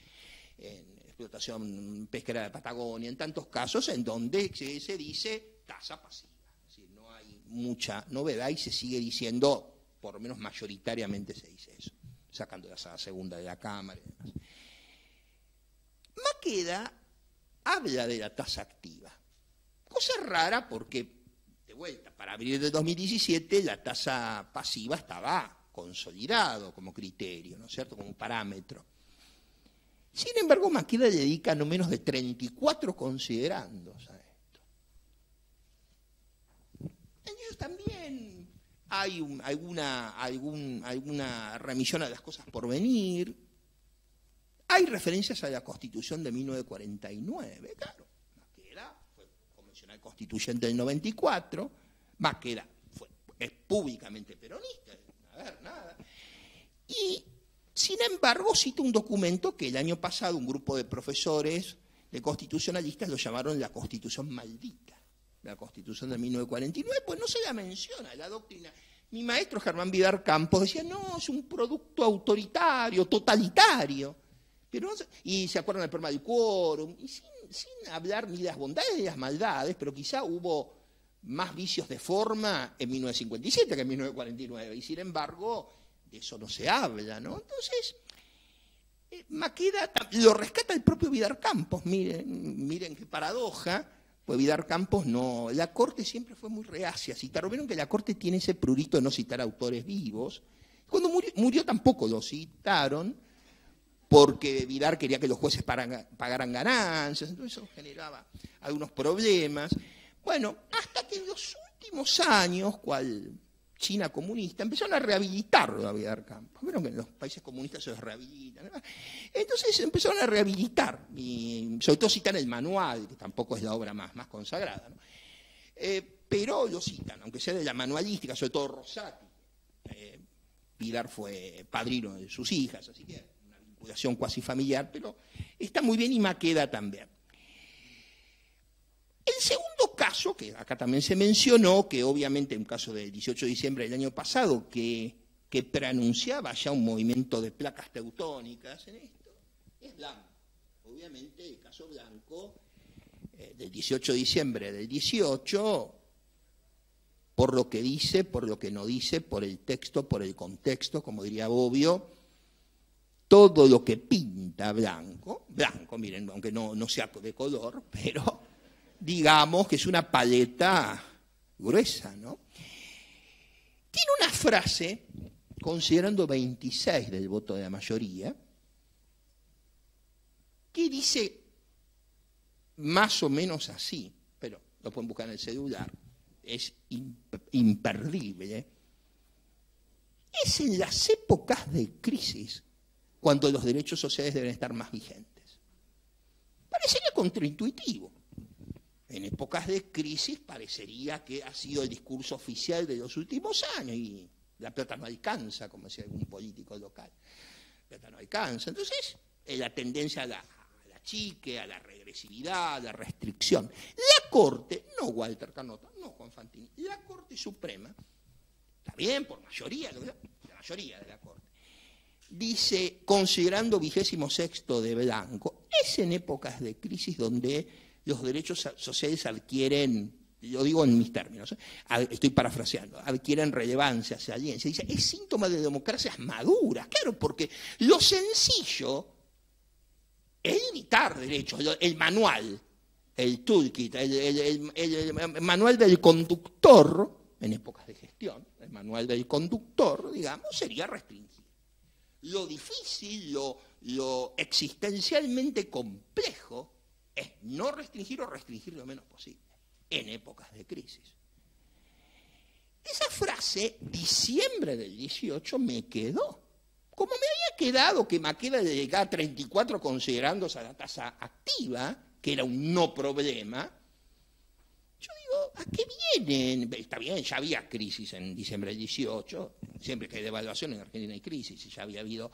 en explotación pesquera de Patagonia, en tantos casos en donde se, dice tasa pasiva. Es no hay mucha novedad y se sigue diciendo, por lo menos mayoritariamente se dice eso, sacando la segunda de la Cámara y demás. Maqueda habla de la tasa activa. Cosa rara porque, de vuelta, para abril de 2017 la tasa pasiva estaba consolidado como criterio, ¿no es cierto?, como parámetro. Sin embargo, Maqueda dedica no menos de 34 considerandos a esto. En ellos también hay un, alguna, alguna remisión a las cosas por venir. Hay referencias a la Constitución de 1949, claro. Maqueda fue convencional constituyente del 94. Maqueda es públicamente peronista y, sin embargo, cito un documento que el año pasado un grupo de profesores de constitucionalistas lo llamaron la Constitución maldita, la Constitución de 1949, pues no se la menciona la doctrina. Mi maestro Germán Vidar Campos decía, no, es un producto autoritario, totalitario. Pero y se acuerdan del problema del quórum, y sin, hablar ni de las bondades ni las maldades, pero quizá hubo más vicios de forma en 1957 que en 1949. Y sin embargo, eso no se habla, ¿no? Entonces, eh, Maqueda lo rescata el propio Vidar Campos, miren, miren qué paradoja, pues Vidar Campos no, la corte siempre fue muy reacia citaron, vieron que la corte tiene ese prurito de no citar autores vivos, cuando murió, tampoco lo citaron, porque Vidar quería que los jueces pagaran ganancias, entonces eso generaba algunos problemas. Bueno, hasta que en los últimos años, cual China comunista, empezaron a rehabilitarlo a vida que en los países comunistas se rehabilitan. Entonces empezaron a rehabilitar, y sobre todo citan el manual, que tampoco es la obra más, más consagrada, eh, pero lo citan, aunque sea de la manualística, sobre todo Rosati. Eh, Pilar fue padrino de sus hijas, así que una vinculación casi familiar, pero está muy bien y Maqueda también. El segundo caso, que acá también se mencionó, que obviamente un caso del 18 de diciembre del año pasado, que, que preanunciaba ya un movimiento de placas teutónicas en esto, es blanco. Obviamente el caso blanco eh, del 18 de diciembre del 18, por lo que dice, por lo que no dice, por el texto, por el contexto, como diría obvio todo lo que pinta blanco, blanco, miren, aunque no, no sea de color, pero digamos que es una paleta gruesa, ¿no? Tiene una frase, considerando 26 del voto de la mayoría, que dice más o menos así, pero lo pueden buscar en el celular, es imperdible. ¿eh? Es en las épocas de crisis cuando los derechos sociales deben estar más vigentes. Parecería contraintuitivo en épocas de crisis parecería que ha sido el discurso oficial de los últimos años y la plata no alcanza, como decía algún político local. La plata no alcanza. Entonces, es la tendencia a la, chique, a la regresividad, a la restricción. La Corte, no Walter Canota, no Juan Fantini, la Corte Suprema, también por mayoría, la mayoría de la Corte, dice, considerando vigésimo sexto de Blanco, es en épocas de crisis donde los derechos sociales adquieren, yo digo en mis términos, ¿eh? estoy parafraseando, adquieren relevancia hacia alguien. Se dice, es síntoma de democracias maduras, claro, porque lo sencillo es evitar derechos, el manual, el toolkit, el, manual del conductor, en épocas de gestión, el manual del conductor, digamos, sería restringido. Lo difícil, lo, lo existencialmente complejo es no restringir o restringir lo menos posible en épocas de crisis. Esa frase, diciembre del 18, me quedó. Como me había quedado que Maqueda dedicaba 34 considerándose a la tasa activa, que era un no problema, yo digo, ¿a qué vienen? Está bien, ya había crisis en diciembre del 18, siempre que hay devaluación en Argentina hay crisis, y ya había habido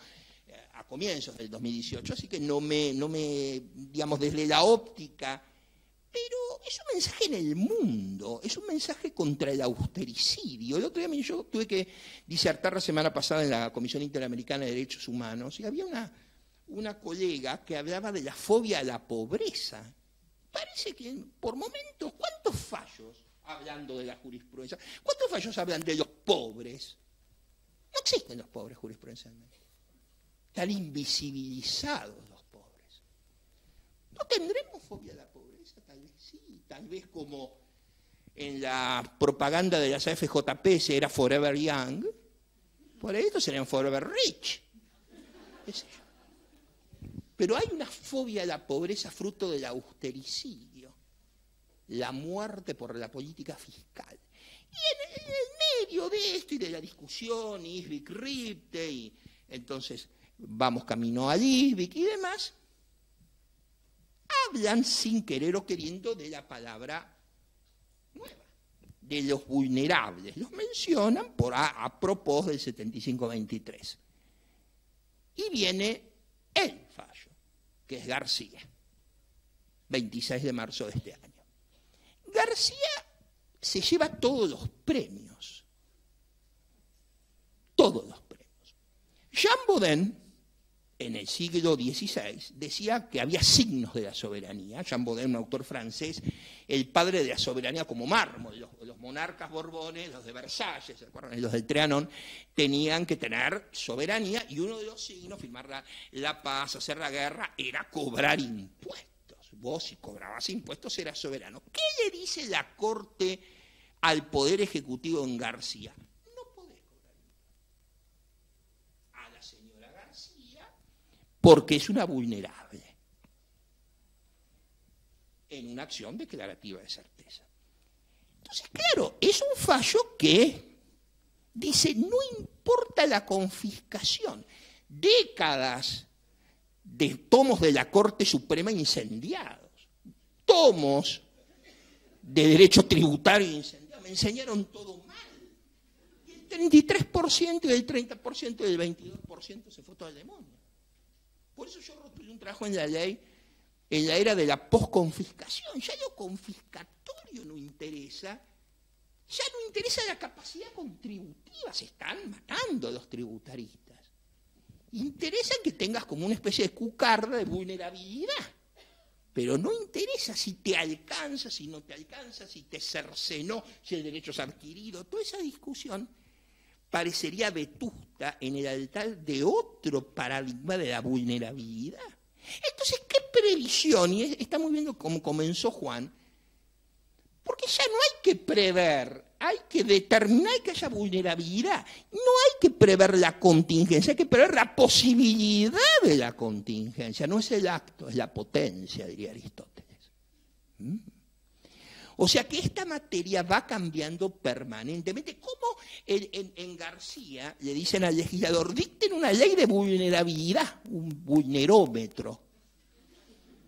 a comienzos del 2018. Así que no me, no me, digamos, desde la óptica, pero es un mensaje en el mundo, es un mensaje contra el austericidio. El otro día yo tuve que disertar la semana pasada en la Comisión Interamericana de Derechos Humanos y había una, una colega que hablaba de la fobia a la pobreza. Parece que por momentos, ¿cuántos fallos hablando de la jurisprudencia? ¿Cuántos fallos hablan de los pobres? No existen los pobres jurisprudencialmente. Están invisibilizados los pobres. ¿No tendremos fobia a la pobreza? Tal vez sí, tal vez como en la propaganda de las AFJP se era Forever Young, por esto serían Forever Rich. Pero hay una fobia a la pobreza fruto del austericidio, la muerte por la política fiscal. Y en, el medio de esto y de la discusión, Isvik Ripte, y entonces vamos camino a Lisbic y demás, hablan sin querer o queriendo de la palabra nueva, de los vulnerables. Los mencionan por a, propósito del 75 Y viene el fallo, que es García, 26 de marzo de este año. García se lleva todos los premios. Todos los premios. Jean Baudin en el siglo XVI, decía que había signos de la soberanía. Jean Baudet, un autor francés, el padre de la soberanía como mármol. Los, monarcas borbones, los de Versalles, los del Trianón, tenían que tener soberanía y uno de los signos, firmar la, la paz, hacer la guerra, era cobrar impuestos. Vos si cobrabas impuestos eras soberano. ¿Qué le dice la Corte al Poder Ejecutivo en García? porque es una vulnerable en una acción declarativa de certeza. Entonces, claro, es un fallo que dice, no importa la confiscación, décadas de tomos de la Corte Suprema incendiados, tomos de derecho tributario incendiados, me enseñaron todo mal. Y el 33% y el 30% y el 22% se fue todo al demonio. Por eso yo rompí un trabajo en la ley en la era de la posconfiscación. Ya lo confiscatorio no interesa. Ya no interesa la capacidad contributiva. Se están matando los tributaristas. Interesa que tengas como una especie de cucarda de vulnerabilidad. Pero no interesa si te alcanza, si no te alcanza, si te cercenó, si el derecho es adquirido, Toda esa discusión parecería vetusta en el altar de otro paradigma de la vulnerabilidad. Entonces, ¿qué previsión? Y estamos viendo cómo comenzó Juan, porque ya no hay que prever, hay que determinar que haya vulnerabilidad. No hay que prever la contingencia, hay que prever la posibilidad de la contingencia. No es el acto, es la potencia, diría Aristóteles. ¿Mm? O sea que esta materia va cambiando permanentemente. Como en, García le dicen al legislador, dicten una ley de vulnerabilidad, un vulnerómetro.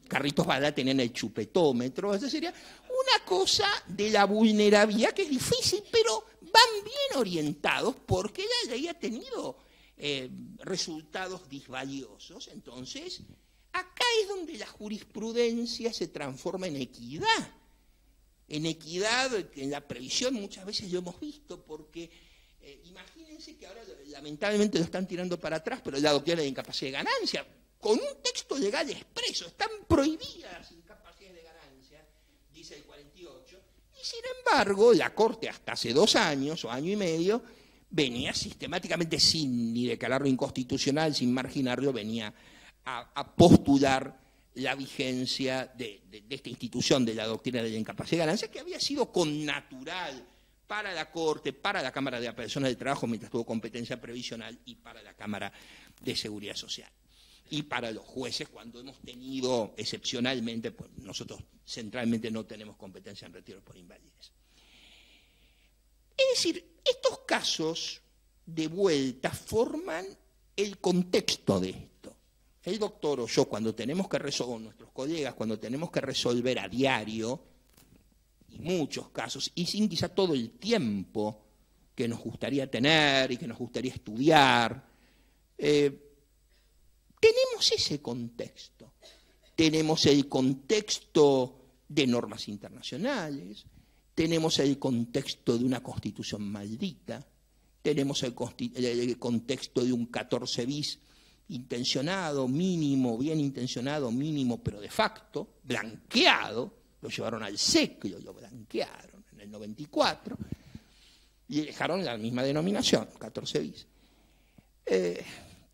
Carritos a tener el chupetómetro, eso sería una cosa de la vulnerabilidad que es difícil, pero van bien orientados porque la ley ha tenido eh, resultados disvaliosos. Entonces, acá es donde la jurisprudencia se transforma en equidad en equidad, en la previsión muchas veces lo hemos visto, porque eh, imagínense que ahora lamentablemente lo están tirando para atrás, pero el lado que la incapacidad de ganancia, con un texto legal expreso, están prohibidas las incapacidades de ganancia, dice el 48, y sin embargo la Corte hasta hace dos años o año y medio venía sistemáticamente sin ni declararlo inconstitucional, sin marginarlo, venía a, a postular la vigencia de, esta institución de la doctrina de la incapacidad de ganancia que había sido con natural para la Corte, para la Cámara de personas de Trabajo, mientras tuvo competencia previsional, y para la Cámara de Seguridad Social. Y para los jueces, cuando hemos tenido excepcionalmente, pues nosotros centralmente no tenemos competencia en retiros por invalidez. Es decir, estos casos de vuelta forman el contexto de el doctor o yo cuando tenemos que resolver, nuestros colegas cuando tenemos que resolver a diario, y muchos casos, y sin quizá todo el tiempo que nos gustaría tener y que nos gustaría estudiar, eh, tenemos ese contexto. Tenemos el contexto de normas internacionales, tenemos el contexto de una constitución maldita, tenemos el, el contexto de un 14 bis intencionado, mínimo, bien intencionado, mínimo, pero de facto, blanqueado, lo llevaron al seclo, lo blanquearon en el 94 y dejaron la misma denominación, 14 bis. Eh,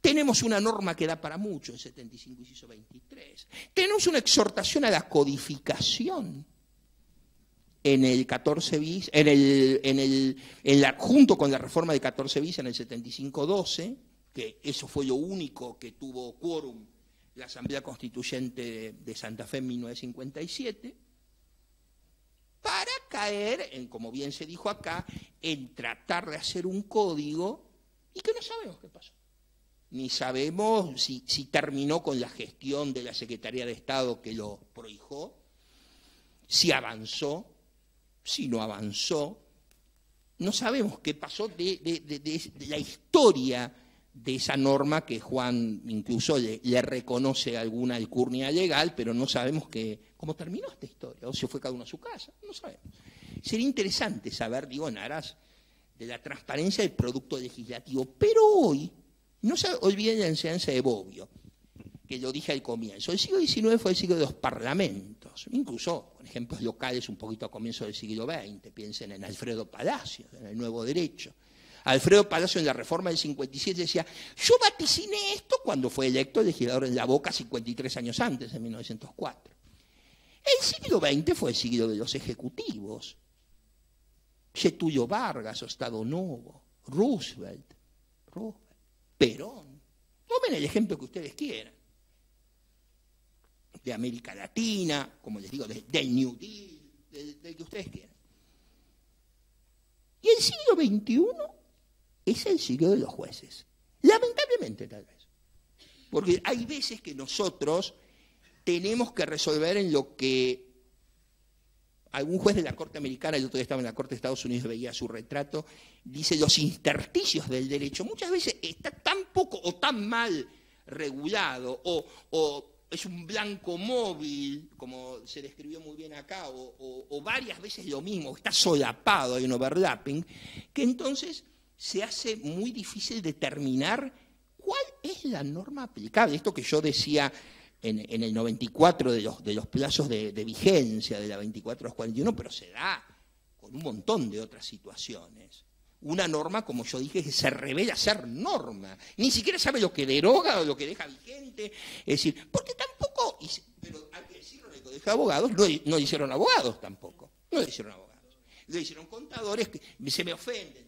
tenemos una norma que da para mucho en 75 23. Tenemos una exhortación a la codificación en el 14 bis, en en el, en junto con la reforma de 14 bis en el 75-12, que eso fue lo único que tuvo quórum la Asamblea Constituyente de, Santa Fe en 1957, para caer en, como bien se dijo acá, en tratar de hacer un código y que no sabemos qué pasó ni sabemos si, terminó con la gestión de la Secretaría de Estado que lo prohijó, si avanzó, si no avanzó. No sabemos qué pasó de, de, de, de la historia de esa norma que Juan incluso le, reconoce alguna alcurnia legal, pero no sabemos que, cómo terminó esta historia, o se fue cada uno a su casa, no sabemos. Sería interesante saber, digo, en aras de la transparencia del producto legislativo, pero hoy, no se olviden la enseñanza de Bobbio, que lo dije al comienzo, el siglo XIX fue el siglo de los parlamentos, incluso con ejemplos locales un poquito a comienzo del siglo XX, piensen en Alfredo Palacio, en el Nuevo Derecho, Alfredo Palacio en la reforma del 57 decía, yo vaticiné esto cuando fue electo legislador en la Boca 53 años antes, en 1904. El siglo XX fue el siglo de los ejecutivos. Getulio Vargas, Estado Novo, Roosevelt, Perón. Tomen el ejemplo que ustedes quieran. De América Latina, como les digo, del New Deal, del de que ustedes quieran. Y el siglo XXI es el siglo de los jueces. Lamentablemente, tal vez. Porque hay veces que nosotros tenemos que resolver en lo que algún juez de la Corte Americana, el otro estaba en la Corte de Estados Unidos, veía su retrato, dice los intersticios del derecho. Muchas veces está tan poco o tan mal regulado o, es un blanco móvil, como se describió muy bien acá, o, o, o varias veces lo mismo, está solapado, hay un overlapping, que entonces se hace muy difícil determinar cuál es la norma aplicable. Esto que yo decía en, el 94 de los, plazos de, vigencia, de la 24 a 41, pero se da con un montón de otras situaciones. Una norma, como yo dije, que se revela ser norma. Ni siquiera sabe lo que deroga o lo que deja vigente. Es decir, porque tampoco, pero al que decirlo en el Abogados, no, no hicieron abogados tampoco. No lo hicieron abogados. Lo hicieron contadores que se me ofenden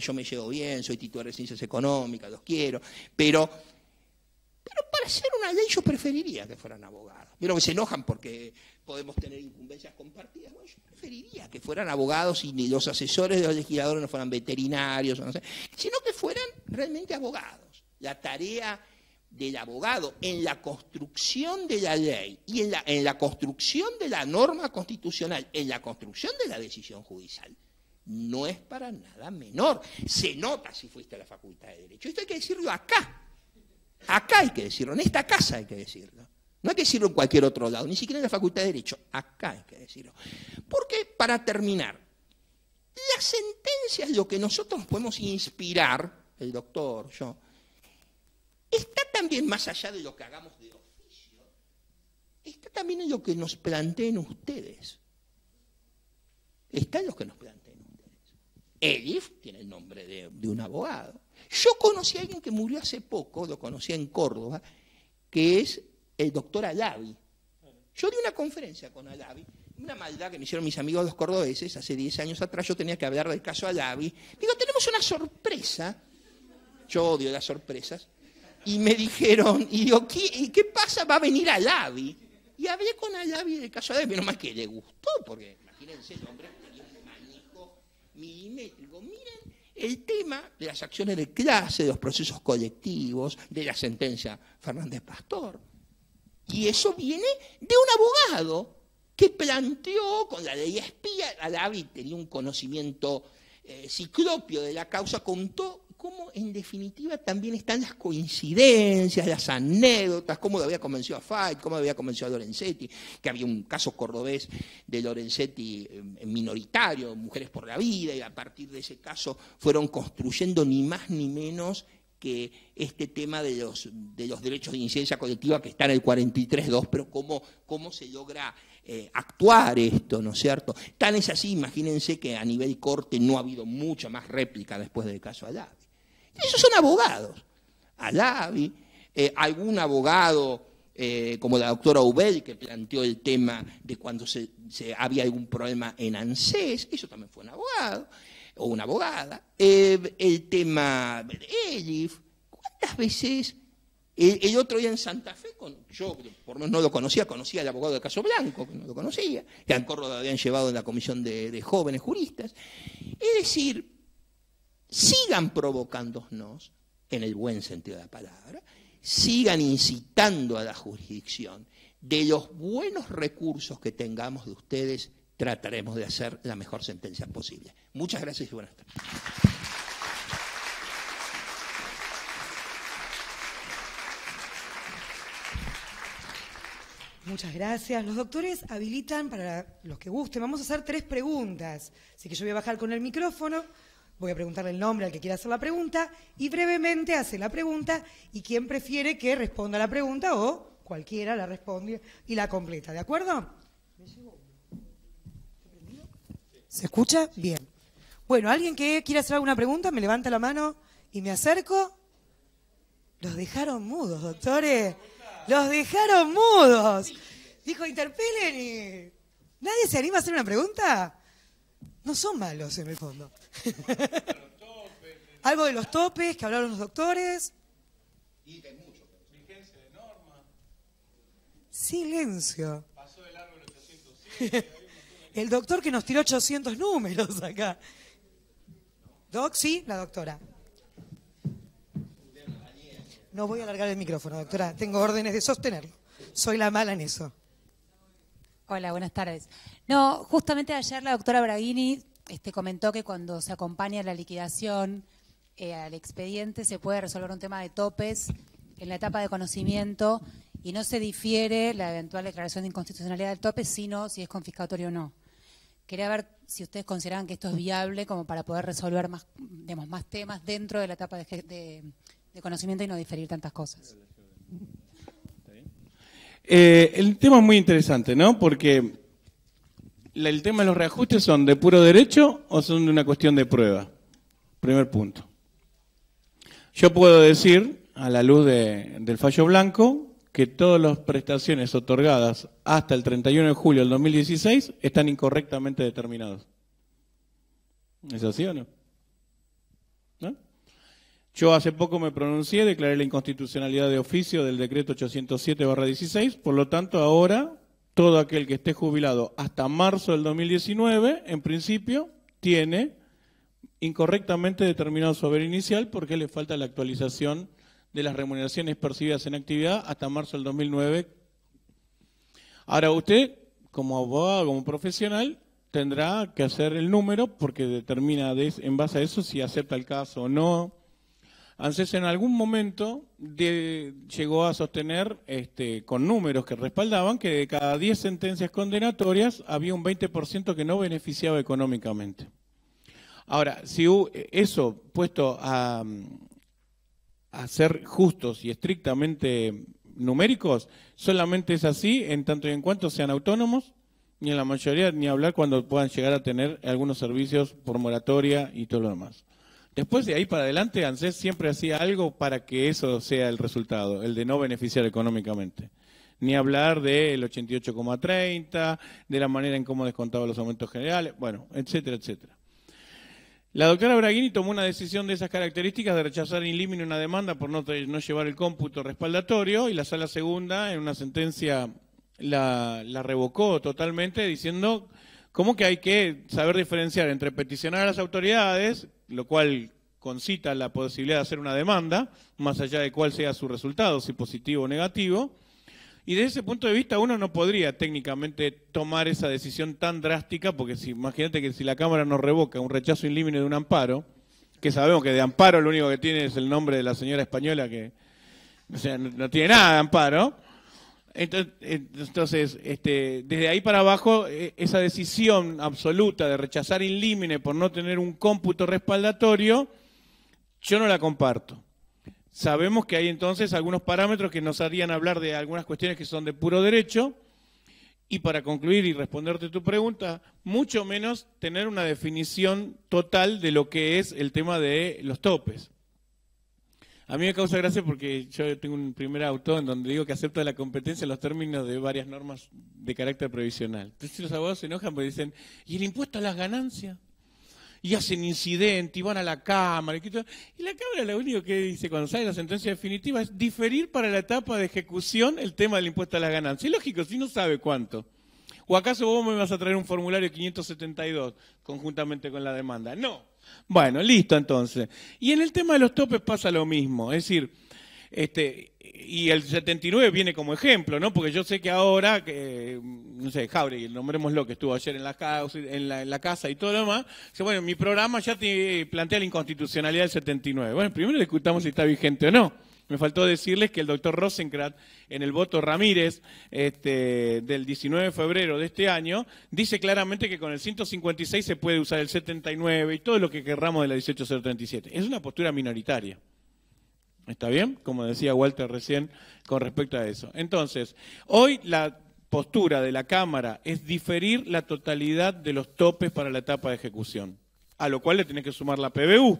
yo me llevo bien, soy titular de ciencias económicas, los quiero, pero, para hacer una ley yo preferiría que fueran abogados. Vieron que se enojan porque podemos tener incumbencias compartidas. yo preferiría que fueran abogados y ni los asesores de los legisladores no fueran veterinarios, sino que fueran realmente abogados. La tarea del abogado en la construcción de la ley y en la construcción de la norma constitucional, en la construcción de la decisión judicial, no es para nada menor. Se nota si fuiste a la Facultad de Derecho. Esto hay que decirlo acá. Acá hay que decirlo, en esta casa hay que decirlo. No hay que decirlo en cualquier otro lado, ni siquiera en la Facultad de Derecho. Acá hay que decirlo. Porque, para terminar, la sentencia es lo que nosotros podemos inspirar, el doctor, yo, está también más allá de lo que hagamos de oficio, está también en lo que nos planteen ustedes. Está en lo que nos plantean. Elif tiene el nombre de, un abogado. Yo conocí a alguien que murió hace poco, lo conocía en Córdoba, que es el doctor Alavi. Yo di una conferencia con Alavi, una maldad que me hicieron mis amigos los cordobeses, hace 10 años atrás yo tenía que hablar del caso Alavi. Digo, tenemos una sorpresa, yo odio las sorpresas, y me dijeron, y digo, ¿qué, qué pasa? Va a venir Alavi. Y hablé con Alavi del caso Alavi, menos más que le gustó, porque imagínense el hombre Miren el tema de las acciones de clase, de los procesos colectivos, de la sentencia Fernández Pastor. Y eso viene de un abogado que planteó con la ley espía, David tenía un conocimiento eh, ciclopio de la causa, contó cómo en definitiva también están las coincidencias, las anécdotas, cómo había convencido a Fight, cómo había convencido a Lorenzetti, que había un caso cordobés de Lorenzetti eh, minoritario, Mujeres por la Vida, y a partir de ese caso fueron construyendo ni más ni menos que este tema de los, de los derechos de incidencia colectiva que está en el 43.2, pero cómo, cómo se logra eh, actuar esto, ¿no es cierto? Tan es así, imagínense que a nivel corte no ha habido mucha más réplica después del caso allá. Esos son abogados. Alavi, eh, algún abogado eh, como la doctora Ubel, que planteó el tema de cuando se, había algún problema en ANSES, eso también fue un abogado o una abogada. Eh, el tema de Elif, ¿cuántas veces? El, otro día en Santa Fe, con, yo por lo menos no lo conocía, conocía al abogado de Blanco, que no lo conocía, que a Corro lo habían llevado en la comisión de jóvenes juristas. Es decir, sigan provocándonos, en el buen sentido de la palabra, sigan incitando a la jurisdicción. De los buenos recursos que tengamos de ustedes, trataremos de hacer la mejor sentencia posible. Muchas gracias y buenas tardes.
Muchas gracias. Los doctores habilitan para los que gusten. Vamos a hacer tres preguntas. Así que yo voy a bajar con el micrófono voy a preguntarle el nombre al que quiera hacer la pregunta y brevemente hace la pregunta y quien prefiere que responda la pregunta o cualquiera la responde y la completa, ¿de acuerdo? ¿Se escucha? Bien. Bueno, alguien que quiera hacer alguna pregunta, me levanta la mano y me acerco. Los dejaron mudos, doctores. Los dejaron mudos. Dijo, interpelen y... ¿Nadie se anima a hacer una pregunta? No son malos en el fondo.
*laughs*
Algo de los topes que hablaron los doctores.
Y mucho. Vigencia de norma.
Silencio. el *laughs* el doctor que nos tiró 800 números acá. Doc, sí, la doctora. No voy a alargar el micrófono, doctora. Tengo órdenes de sostenerlo. Soy la mala en eso. Hola, buenas tardes. No, justamente ayer la doctora Braghini este, comentó que cuando se acompaña la liquidación eh, al expediente se puede resolver un tema de topes en la etapa de conocimiento y no se difiere la eventual declaración de inconstitucionalidad del tope, sino si es confiscatorio o no. Quería ver si ustedes consideran que esto es viable como para poder resolver más, temas dentro de la etapa de, conocimiento y no diferir tantas cosas.
Eh, el tema es muy interesante, ¿no? Porque el tema de los reajustes son de puro derecho o son de una cuestión de prueba. Primer punto. Yo puedo decir, a la luz del fallo blanco, que todas las prestaciones otorgadas hasta el 31 de julio del 2016 están incorrectamente determinadas. ¿Es así o no? no? Yo hace poco me pronuncié, declaré la inconstitucionalidad de oficio del decreto 807-16, por lo tanto ahora todo aquel que esté jubilado hasta marzo del 2019, en principio, tiene incorrectamente determinado su haber inicial porque le falta la actualización de las remuneraciones percibidas en actividad hasta marzo del 2009. Ahora usted, como abogado, como profesional, tendrá que hacer el número porque determina en base a eso si acepta el caso o no, ANSES en algún momento llegó a sostener, este, con números que respaldaban, que de cada 10 sentencias condenatorias había un 20% que no beneficiaba económicamente. Ahora, si eso puesto a ser justos y estrictamente numéricos, solamente es así en tanto y en cuanto sean autónomos, ni en la mayoría, ni hablar cuando puedan llegar a tener algunos servicios por moratoria y todo lo demás. Después de ahí para adelante, ANSES siempre hacía algo para que eso sea el resultado, el de no beneficiar económicamente. Ni hablar del 88,30, de la manera en cómo descontaba los aumentos generales, bueno, etcétera, etcétera. La doctora Braghini tomó una decisión de esas características de rechazar in limine una demanda por no, no, llevar el cómputo respaldatorio y la sala segunda en una sentencia la, la revocó totalmente diciendo cómo que hay que saber diferenciar entre peticionar a las autoridades lo cual concita la posibilidad de hacer una demanda, más allá de cuál sea su resultado, si positivo o negativo. Y desde ese punto de vista uno no podría técnicamente tomar esa decisión tan drástica, porque si, imagínate que si la Cámara nos revoca un rechazo in de un amparo, que sabemos que de amparo lo único que tiene es el nombre de la señora española que no tiene nada de amparo, entonces, este, desde ahí para abajo, eh, esa decisión absoluta de rechazar in limine por no tener un cómputo respaldatorio, yo no la comparto. Sabemos que hay entonces algunos parámetros que nos harían hablar de algunas cuestiones que son de puro derecho. Y para concluir y responderte tu pregunta, mucho menos tener una definición total de lo que es el tema de los topes. A mí me causa gracia porque yo tengo un primer auto en donde digo que acepto la competencia en los términos de varias normas de carácter provisional Entonces los abogados se enojan porque dicen, ¿y el impuesto a las ganancias? Y hacen incidente y van a la Cámara. Y, la Cámara lo único que dice cuando sale la sentencia definitiva es diferir para la etapa de ejecución el tema del impuesto a las ganancias. Es lógico, si no sabe cuánto. ¿O acaso vos me vas a traer un formulario 572 conjuntamente con la demanda? No. Bueno, listo entonces. Y en el tema de los topes pasa lo mismo, es decir, este, y el 79 viene como ejemplo, ¿no? Porque yo sé que ahora, que no sé, Jauregui, nombrémoslo, que estuvo ayer en la, casa, en, la, casa y todo lo demás, dice, bueno, mi programa ya te plantea la inconstitucionalidad del 79. Bueno, primero discutamos si está vigente o no. Me faltó decirles que el doctor Rosencrat en el voto Ramírez este, del 19 de febrero de este año, dice claramente que con el 156 se puede usar el 79 y todo lo que querramos de la 18037. Es una postura minoritaria. ¿Está bien? Como decía Walter recién con respecto a eso. Entonces, hoy la postura de la Cámara es diferir la totalidad de los topes para la etapa de ejecución, a lo cual le tiene que sumar la PBU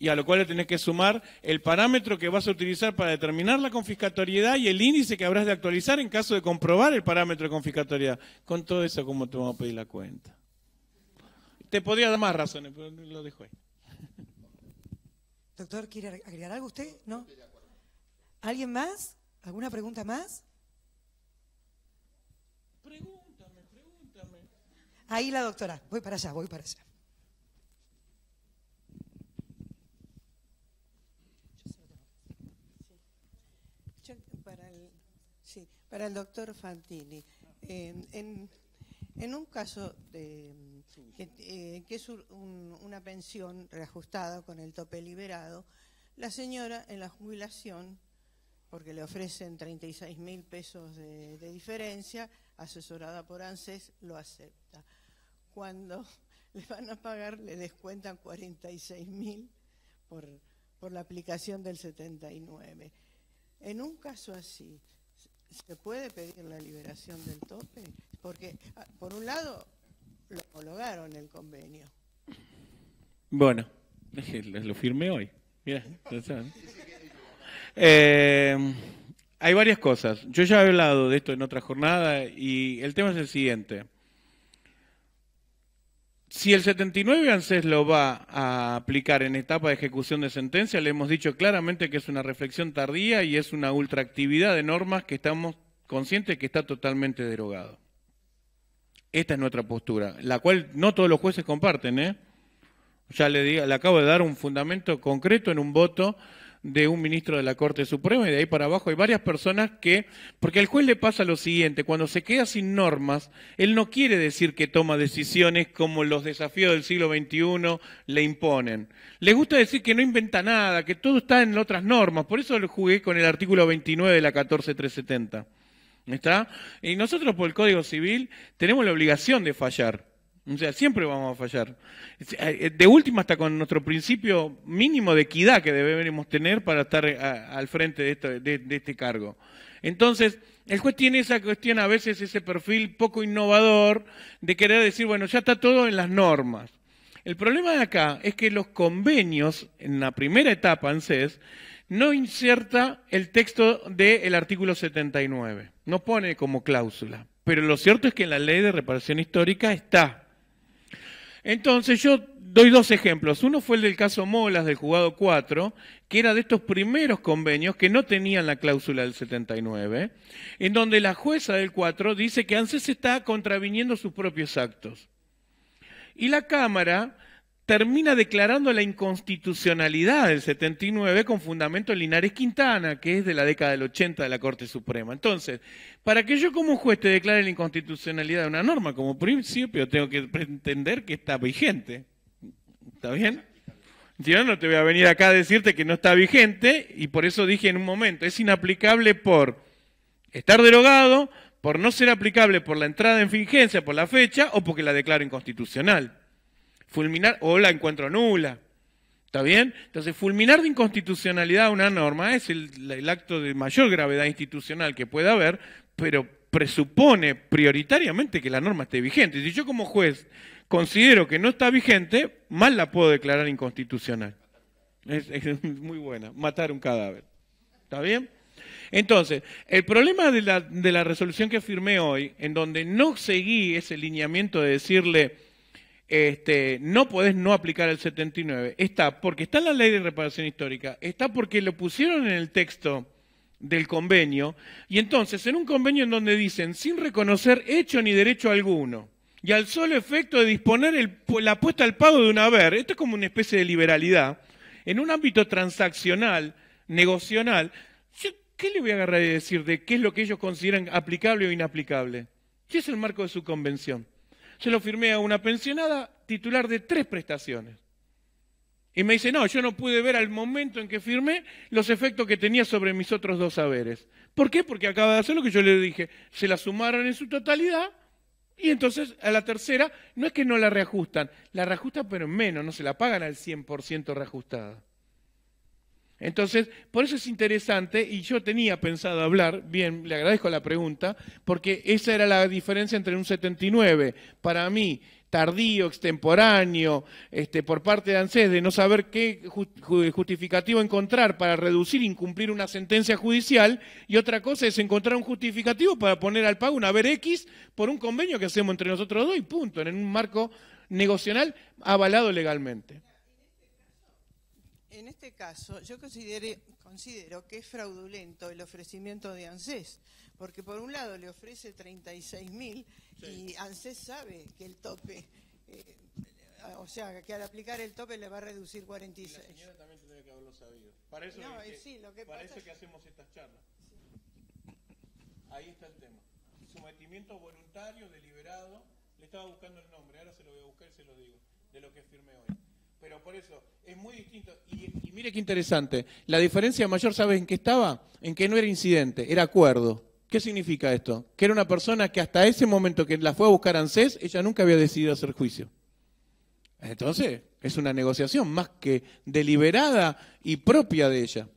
y a lo cual le tenés que sumar el parámetro que vas a utilizar para determinar la confiscatoriedad y el índice que habrás de actualizar en caso de comprobar el parámetro de confiscatoriedad. Con todo eso, ¿cómo te vamos a pedir la cuenta? Te podría dar más razones, pero lo dejo ahí.
Doctor, ¿quiere agregar algo usted? ¿No? ¿Alguien más? ¿Alguna pregunta más?
Pregúntame, pregúntame.
Ahí la doctora. Voy para allá, voy para allá.
Para el doctor Fantini, eh, en, un caso de, que, eh, es una pensión reajustada con el tope liberado, la señora en la jubilación, porque le ofrecen 36 mil pesos de, diferencia, asesorada por ANSES, lo acepta. Cuando *laughs* le van a pagar, le descuentan 46 mil por, por la aplicación del 79. En un caso así, se puede pedir la liberación del tope, porque ah, por un lado lo homologaron el convenio.
Bueno, *laughs* lo firmé hoy. Eh, hay varias cosas. Yo ya he hablado de esto en otra jornada y el tema es el siguiente. Si el 79 ANSES lo va a aplicar en etapa de ejecución de sentencia, le hemos dicho claramente que es una reflexión tardía y es una ultraactividad de normas que estamos conscientes que está totalmente derogado. Esta es nuestra postura, la cual no todos los jueces comparten. ¿eh? Ya le, digo, le acabo de dar un fundamento concreto en un voto de un ministro de la Corte Suprema y de ahí para abajo hay varias personas que, porque al juez le pasa lo siguiente, cuando se queda sin normas, él no quiere decir que toma decisiones como los desafíos del siglo XXI le imponen. Le gusta decir que no inventa nada, que todo está en otras normas, por eso lo jugué con el artículo 29 de la 14370. ¿Está? Y nosotros por el Código Civil tenemos la obligación de fallar. O sea, siempre vamos a fallar. Eh, eh, de última, hasta con nuestro principio mínimo de equidad que debemos tener para estar eh, al frente de, este cargo. Entonces, el juez tiene esa cuestión, a veces ese perfil poco innovador de querer decir, bueno, ya está todo en las normas. El problema de acá es que los convenios, en la primera etapa ANSES no inserta el texto del artículo 79, no pone como cláusula. Pero lo cierto es que la ley de reparación histórica está entonces yo doy dos ejemplos. Uno fue el del caso Molas del jugado 4, que era de estos primeros convenios que no tenían la cláusula del 79, en donde la jueza del 4 dice que ANSES está contraviniendo sus propios actos. Y la Cámara termina declarando la inconstitucionalidad del 79 con fundamento Linares Quintana, que es de la década del 80 de la Corte Suprema. Entonces, para que yo como juez te declare la inconstitucionalidad de una norma, como principio tengo que entender que está vigente. ¿Está bien? Yo no, te voy a venir acá a decirte que no está vigente y por eso dije en un momento, es inaplicable por estar derogado, por no ser aplicable por la entrada en fingencia, por la fecha o porque la declaro inconstitucional. Fulminar o la encuentro nula. ¿Está bien? Entonces, fulminar de inconstitucionalidad una norma es el, acto de mayor gravedad institucional que pueda haber, pero presupone prioritariamente que la norma esté vigente. Si yo como juez considero que no está vigente, mal la puedo declarar inconstitucional. Es, muy buena, matar un cadáver. ¿Está bien? Entonces, el problema de la, de la resolución que firmé hoy, en donde no seguí ese lineamiento de decirle, este, no podés no aplicar el 79. Está porque está en la ley de reparación histórica, está porque lo pusieron en el texto del convenio, y entonces en un convenio en donde dicen, sin reconocer hecho ni derecho alguno, y al solo efecto de disponer el, la puesta al pago de un haber, esto es como una especie de liberalidad, en un ámbito transaccional, negocional, ¿qué le voy a agarrar y decir de qué es lo que ellos consideran aplicable o inaplicable? ¿Qué es el marco de su convención? Yo lo firmé a una pensionada titular de tres prestaciones. Y me dice, no, yo no pude ver al momento en que firmé los efectos que tenía sobre mis otros dos saberes. ¿Por qué? Porque acaba de hacer lo que yo le dije. Se la sumaron en su totalidad y entonces a la tercera no es que no la reajustan, la reajustan pero en menos, no se la pagan al 100% reajustada. Entonces, por eso es interesante, y yo tenía pensado hablar, bien, le agradezco la pregunta, porque esa era la diferencia entre un 79, para mí, tardío, extemporáneo, este, por parte de ANSES, de no saber qué justificativo encontrar para reducir, incumplir una sentencia judicial, y otra cosa es encontrar un justificativo para poner al pago una ver X por un convenio que hacemos entre nosotros dos y punto, en un marco negociacional avalado legalmente.
En este caso, yo considero que es fraudulento el ofrecimiento de ANSES, porque por un lado le ofrece 36.000 y ANSES sabe que el tope, eh, o sea, que al aplicar el tope le va a reducir 46. la señora
también tendría que haberlo sabido. Para eso, no, eh, es para eso que hacemos estas charlas. Ahí está el tema. Sometimiento voluntario, deliberado. Le estaba buscando el nombre, ahora se lo voy a buscar y se lo digo, de lo que firmé hoy. Pero por eso, es muy distinto. Y, mire qué interesante, la diferencia mayor, ¿sabes en qué estaba? En que no era incidente, era acuerdo. ¿Qué significa esto? Que era una persona que hasta ese momento que la fue a buscar ANSES, ella nunca había decidido hacer juicio. Entonces, es una negociación más que deliberada y propia de ella.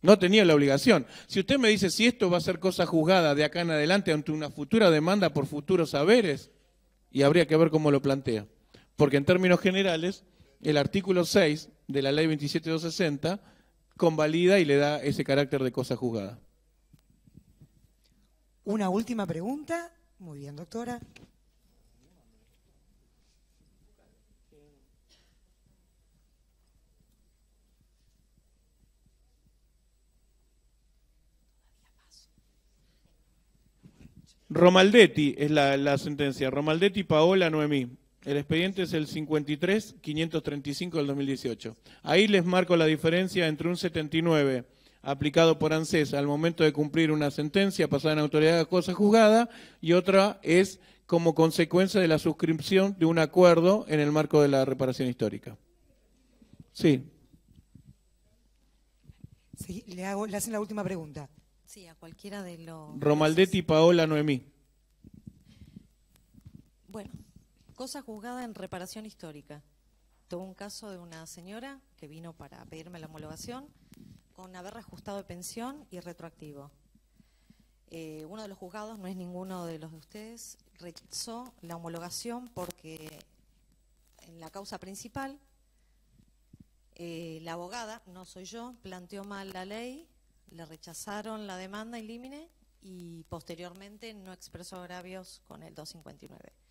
No tenía la obligación. Si usted me dice si esto va a ser cosa juzgada de acá en adelante ante una futura demanda por futuros saberes, y habría que ver cómo lo plantea. Porque en términos generales, el artículo 6 de la ley 27260 convalida y le da ese carácter de cosa juzgada.
Una última pregunta. Muy bien, doctora.
Romaldetti es la, la sentencia. Romaldetti, Paola, Noemí. El expediente es el 53-535 del 2018. Ahí les marco la diferencia entre un 79 aplicado por ANSES al momento de cumplir una sentencia pasada en autoridad de cosa juzgada y otra es como consecuencia de la suscripción de un acuerdo en el marco de la reparación histórica. Sí.
Sí, le, hago, le hacen la última pregunta. Sí, a
cualquiera de los...
Romaldetti, Paola, Noemí.
Bueno,
Cosa juzgada en reparación histórica. Tuvo un caso de una señora que vino para pedirme la homologación con haber ajustado de pensión y retroactivo. Eh, uno de los juzgados, no es ninguno de los de ustedes, rechazó la homologación porque en la causa principal eh, la abogada, no soy yo, planteó mal la ley, le rechazaron la demanda y límite y posteriormente no expresó agravios con el 259.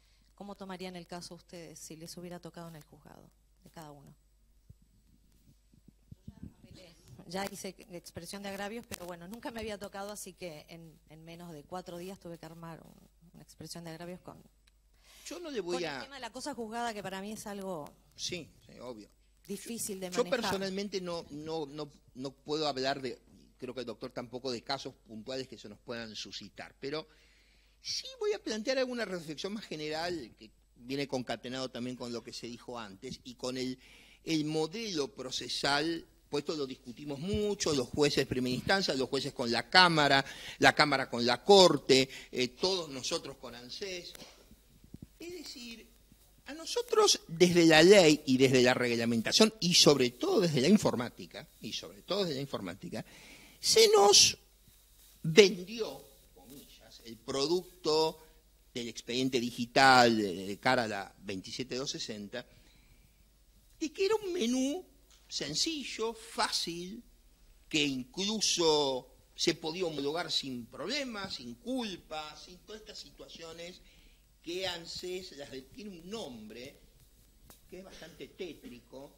¿Cómo tomarían el caso ustedes si les hubiera tocado en el juzgado de cada uno? Ya hice expresión de agravios, pero bueno, nunca me había tocado, así que en, menos de cuatro días tuve que armar una expresión de agravios con.
Yo no le voy a. El tema de la
cosa juzgada, que para mí es algo.
obvio. Difícil de manejar. Yo personalmente no, no, no, no puedo hablar de. Creo que el doctor tampoco de casos puntuales que se nos puedan suscitar, pero Sí voy a plantear alguna reflexión más general que viene concatenado también con lo que se dijo antes y con el, modelo procesal Puesto esto lo discutimos mucho, los jueces de primera instancia, los jueces con la Cámara, la Cámara con la Corte, eh, todos nosotros con ANSES. Es decir, a nosotros desde la ley y desde la reglamentación y sobre todo desde la informática, y sobre todo desde la informática, se nos vendió el producto del expediente digital de, cara a la 27260, y que era un menú sencillo, fácil, que incluso se podía homologar sin problemas, sin culpas, sin todas estas situaciones que ANSES las tiene un nombre que es bastante tétrico,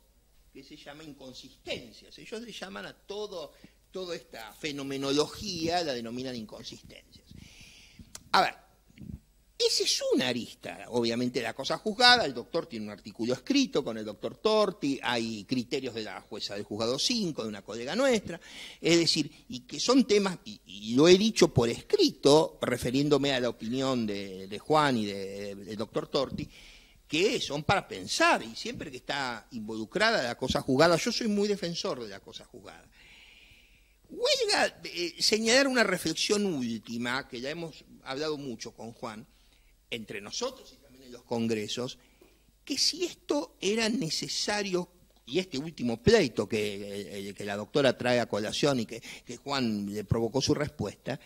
que se llama inconsistencias. Ellos le llaman a todo, toda esta fenomenología, la denominan inconsistencias. A ver, esa es una arista. Obviamente la cosa juzgada, el doctor tiene un artículo escrito con el doctor Torti, hay criterios de la jueza del juzgado 5, de una colega nuestra, es decir, y que son temas, y, lo he dicho por escrito, refiriéndome a la opinión de, Juan y del doctor Torti, que son para pensar, y siempre que está involucrada la cosa juzgada, yo soy muy defensor de la cosa juzgada. Huelga eh, señalar una reflexión última que ya hemos hablado mucho con Juan, entre nosotros y también en los congresos, que si esto era necesario, y este último pleito que, eh, eh, la doctora trae a colación y que, Juan le provocó su respuesta,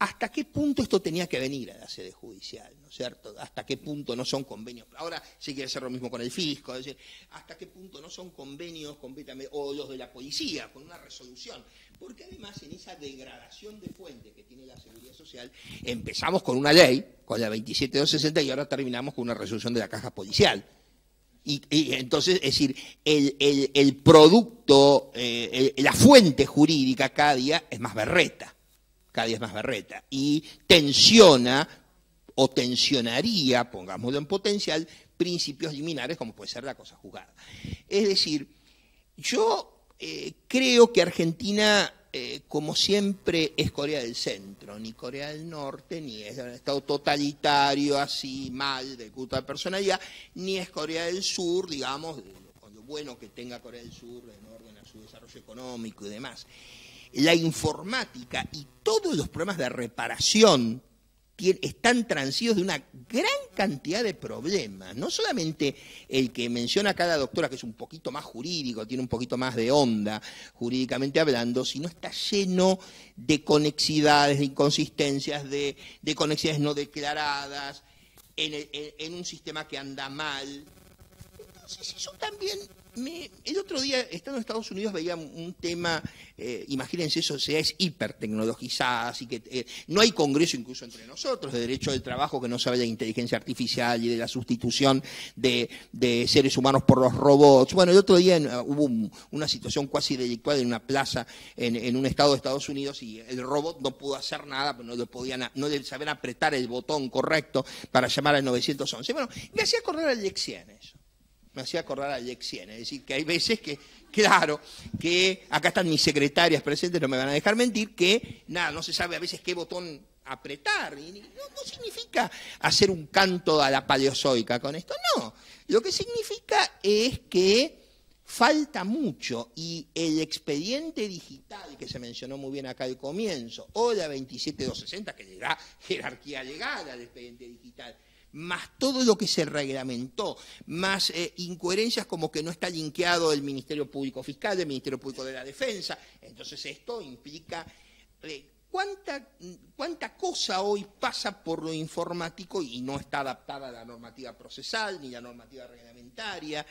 ¿Hasta qué punto esto tenía que venir a la sede judicial? ¿No es cierto? ¿Hasta qué punto no son convenios? Ahora se quiere hacer lo mismo con el fisco, decir, ¿hasta qué punto no son convenios completamente, o los de la policía, con una resolución? Porque además en esa degradación de fuente que tiene la seguridad social, empezamos con una ley, con la 27260, y ahora terminamos con una resolución de la caja policial. Y, entonces, es decir, el, producto, eh, la fuente jurídica cada día es más berreta, cada día es más berreta, y tensiona o tensionaría, pongámoslo en potencial, principios liminares como puede ser la cosa jugada. Es decir, yo eh, creo que Argentina, eh, como siempre, es Corea del Centro, ni Corea del Norte, ni es un Estado totalitario, así, mal, de culto de personalidad, ni es Corea del Sur, digamos, con lo bueno que tenga Corea del Sur en orden a su desarrollo económico y demás. La informática y todos los problemas de reparación están transidos de una gran cantidad de problemas. No solamente el que menciona cada doctora, que es un poquito más jurídico, tiene un poquito más de onda, jurídicamente hablando, sino está lleno de conexidades, de inconsistencias, de, de conexidades no declaradas, en, en un sistema que anda mal. Entonces eso también me, el otro día, estando en Estados Unidos, veía un tema, eh, imagínense sociedades hipertecnologizadas y que eh, no hay congreso incluso entre nosotros de derecho del trabajo que no sabe de inteligencia artificial y de la sustitución de, seres humanos por los robots. Bueno, el otro día ah, hubo una situación cuasi delictual en una plaza en, un estado de Estados Unidos y el robot no pudo hacer nada, no le no sabían apretar el botón correcto para llamar al 911. Bueno, me hacía correr a eso me hacía acordar a Yexien. Es decir, que hay veces que, claro, que acá están mis secretarias presentes, no me van a dejar mentir, que nada, no se sabe a veces qué botón apretar. Y no, significa hacer un canto a la paleozoica con esto, no. Lo que significa es que falta mucho y el expediente digital que se mencionó muy bien acá al comienzo, o la 27260, que llega jerarquía legal al expediente digital, más todo lo que se reglamentó, más eh, incoherencias como que no está linkeado el Ministerio Público Fiscal, el Ministerio Público de la Defensa. Entonces esto implica... Eh, ¿Cuánta, ¿Cuánta, cosa hoy pasa por lo informático y no está adaptada a la normativa procesal ni la normativa reglamentaria?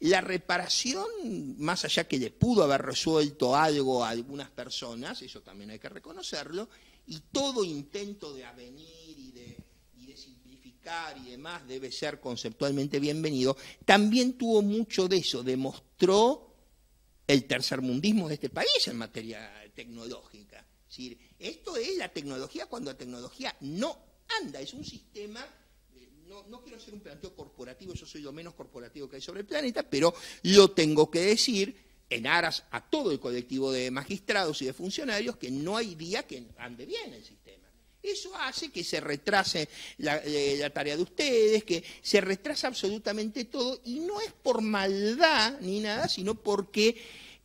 La reparación, más allá que le pudo haber resuelto algo a algunas personas, eso también hay que reconocerlo, y todo intento de avenir y demás debe ser conceptualmente bienvenido, también tuvo mucho de eso, demostró el tercermundismo de este país en materia tecnológica. Es esto es la tecnología cuando la tecnología no anda, es un sistema eh, no, no, quiero hacer un planteo corporativo, yo soy lo menos corporativo que hay sobre el planeta, pero lo tengo que decir en aras a todo el colectivo de magistrados y de funcionarios que no hay día que ande bien el sistema. Eso hace que se retrase eh, la, tarea de ustedes, que se retrasa absolutamente todo, y no es por maldad ni nada, sino porque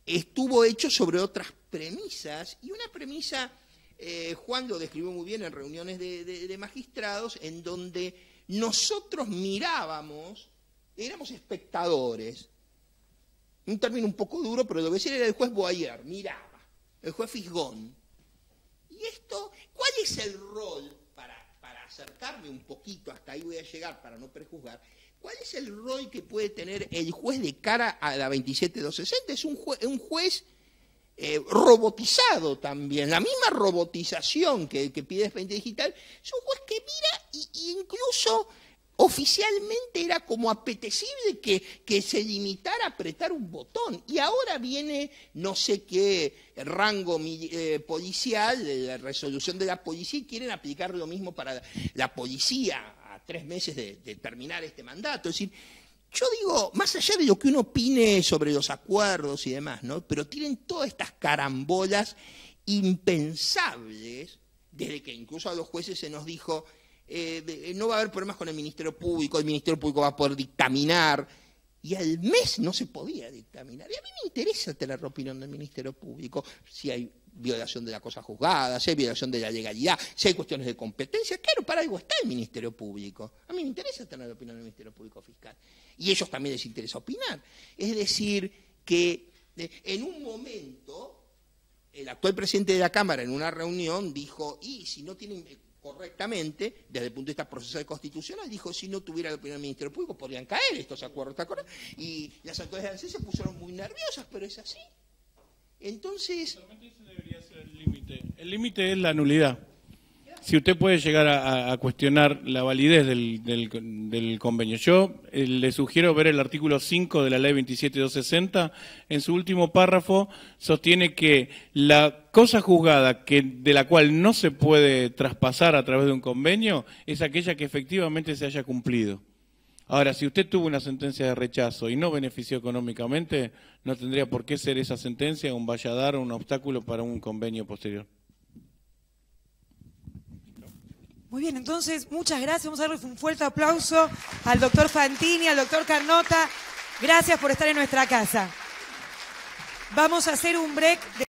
estuvo hecho sobre otras premisas, y una premisa, eh, Juan lo describió muy bien en reuniones de, de magistrados, en donde nosotros mirábamos, éramos espectadores, un término un poco duro, pero lo que decía era el juez Boyer, miraba, el juez Fisgón. Y esto ¿Cuál es el rol, para, para acercarme un poquito, hasta ahí voy a llegar para no prejuzgar, cuál es el rol que puede tener el juez de cara a la 27260? Es un, es un juez eh, robotizado también, la misma robotización que, que pide frente digital, es un juez que mira e incluso oficialmente era como apetecible que, se limitara a apretar un botón. Y ahora viene no sé qué rango eh, policial, la resolución de la policía, y quieren aplicar lo mismo para la policía a tres meses de, terminar este mandato. Es decir, yo digo, más allá de lo que uno opine sobre los acuerdos y demás, ¿no? Pero tienen todas estas carambolas impensables, desde que incluso a los jueces se nos dijo eh, no va a haber problemas con el Ministerio Público, el Ministerio Público va a poder dictaminar. Y al mes no se podía dictaminar. Y a mí me interesa tener la opinión del Ministerio Público, si hay violación de la cosa juzgada, si hay violación de la legalidad, si hay cuestiones de competencia. Claro, para algo está el Ministerio Público. A mí me interesa tener la opinión del Ministerio Público Fiscal. Y ellos también les interesa opinar. Es decir, que eh, en un momento el actual presidente de la Cámara en una reunión dijo, y si no tienen correctamente, desde el punto de vista procesal constitucional, dijo si no tuviera el primer ministro Público podrían caer estos acuerdos, Y las autoridades se pusieron muy nerviosas, pero es así. Entonces... el
límite. El límite es la nulidad si usted puede llegar a, cuestionar la validez del, convenio. Yo eh, le sugiero ver el artículo 5 de la ley 27260. En su último párrafo sostiene que la cosa juzgada que, de la cual no se puede traspasar a través de un convenio es aquella que efectivamente se haya cumplido. Ahora, si usted tuvo una sentencia de rechazo y no benefició económicamente, no tendría por qué ser esa sentencia un valladar o un obstáculo para un convenio posterior.
Muy bien, entonces muchas gracias. Vamos a dar un fuerte aplauso al doctor Fantini, al doctor Carnota. Gracias por estar en nuestra casa. Vamos a hacer un break. De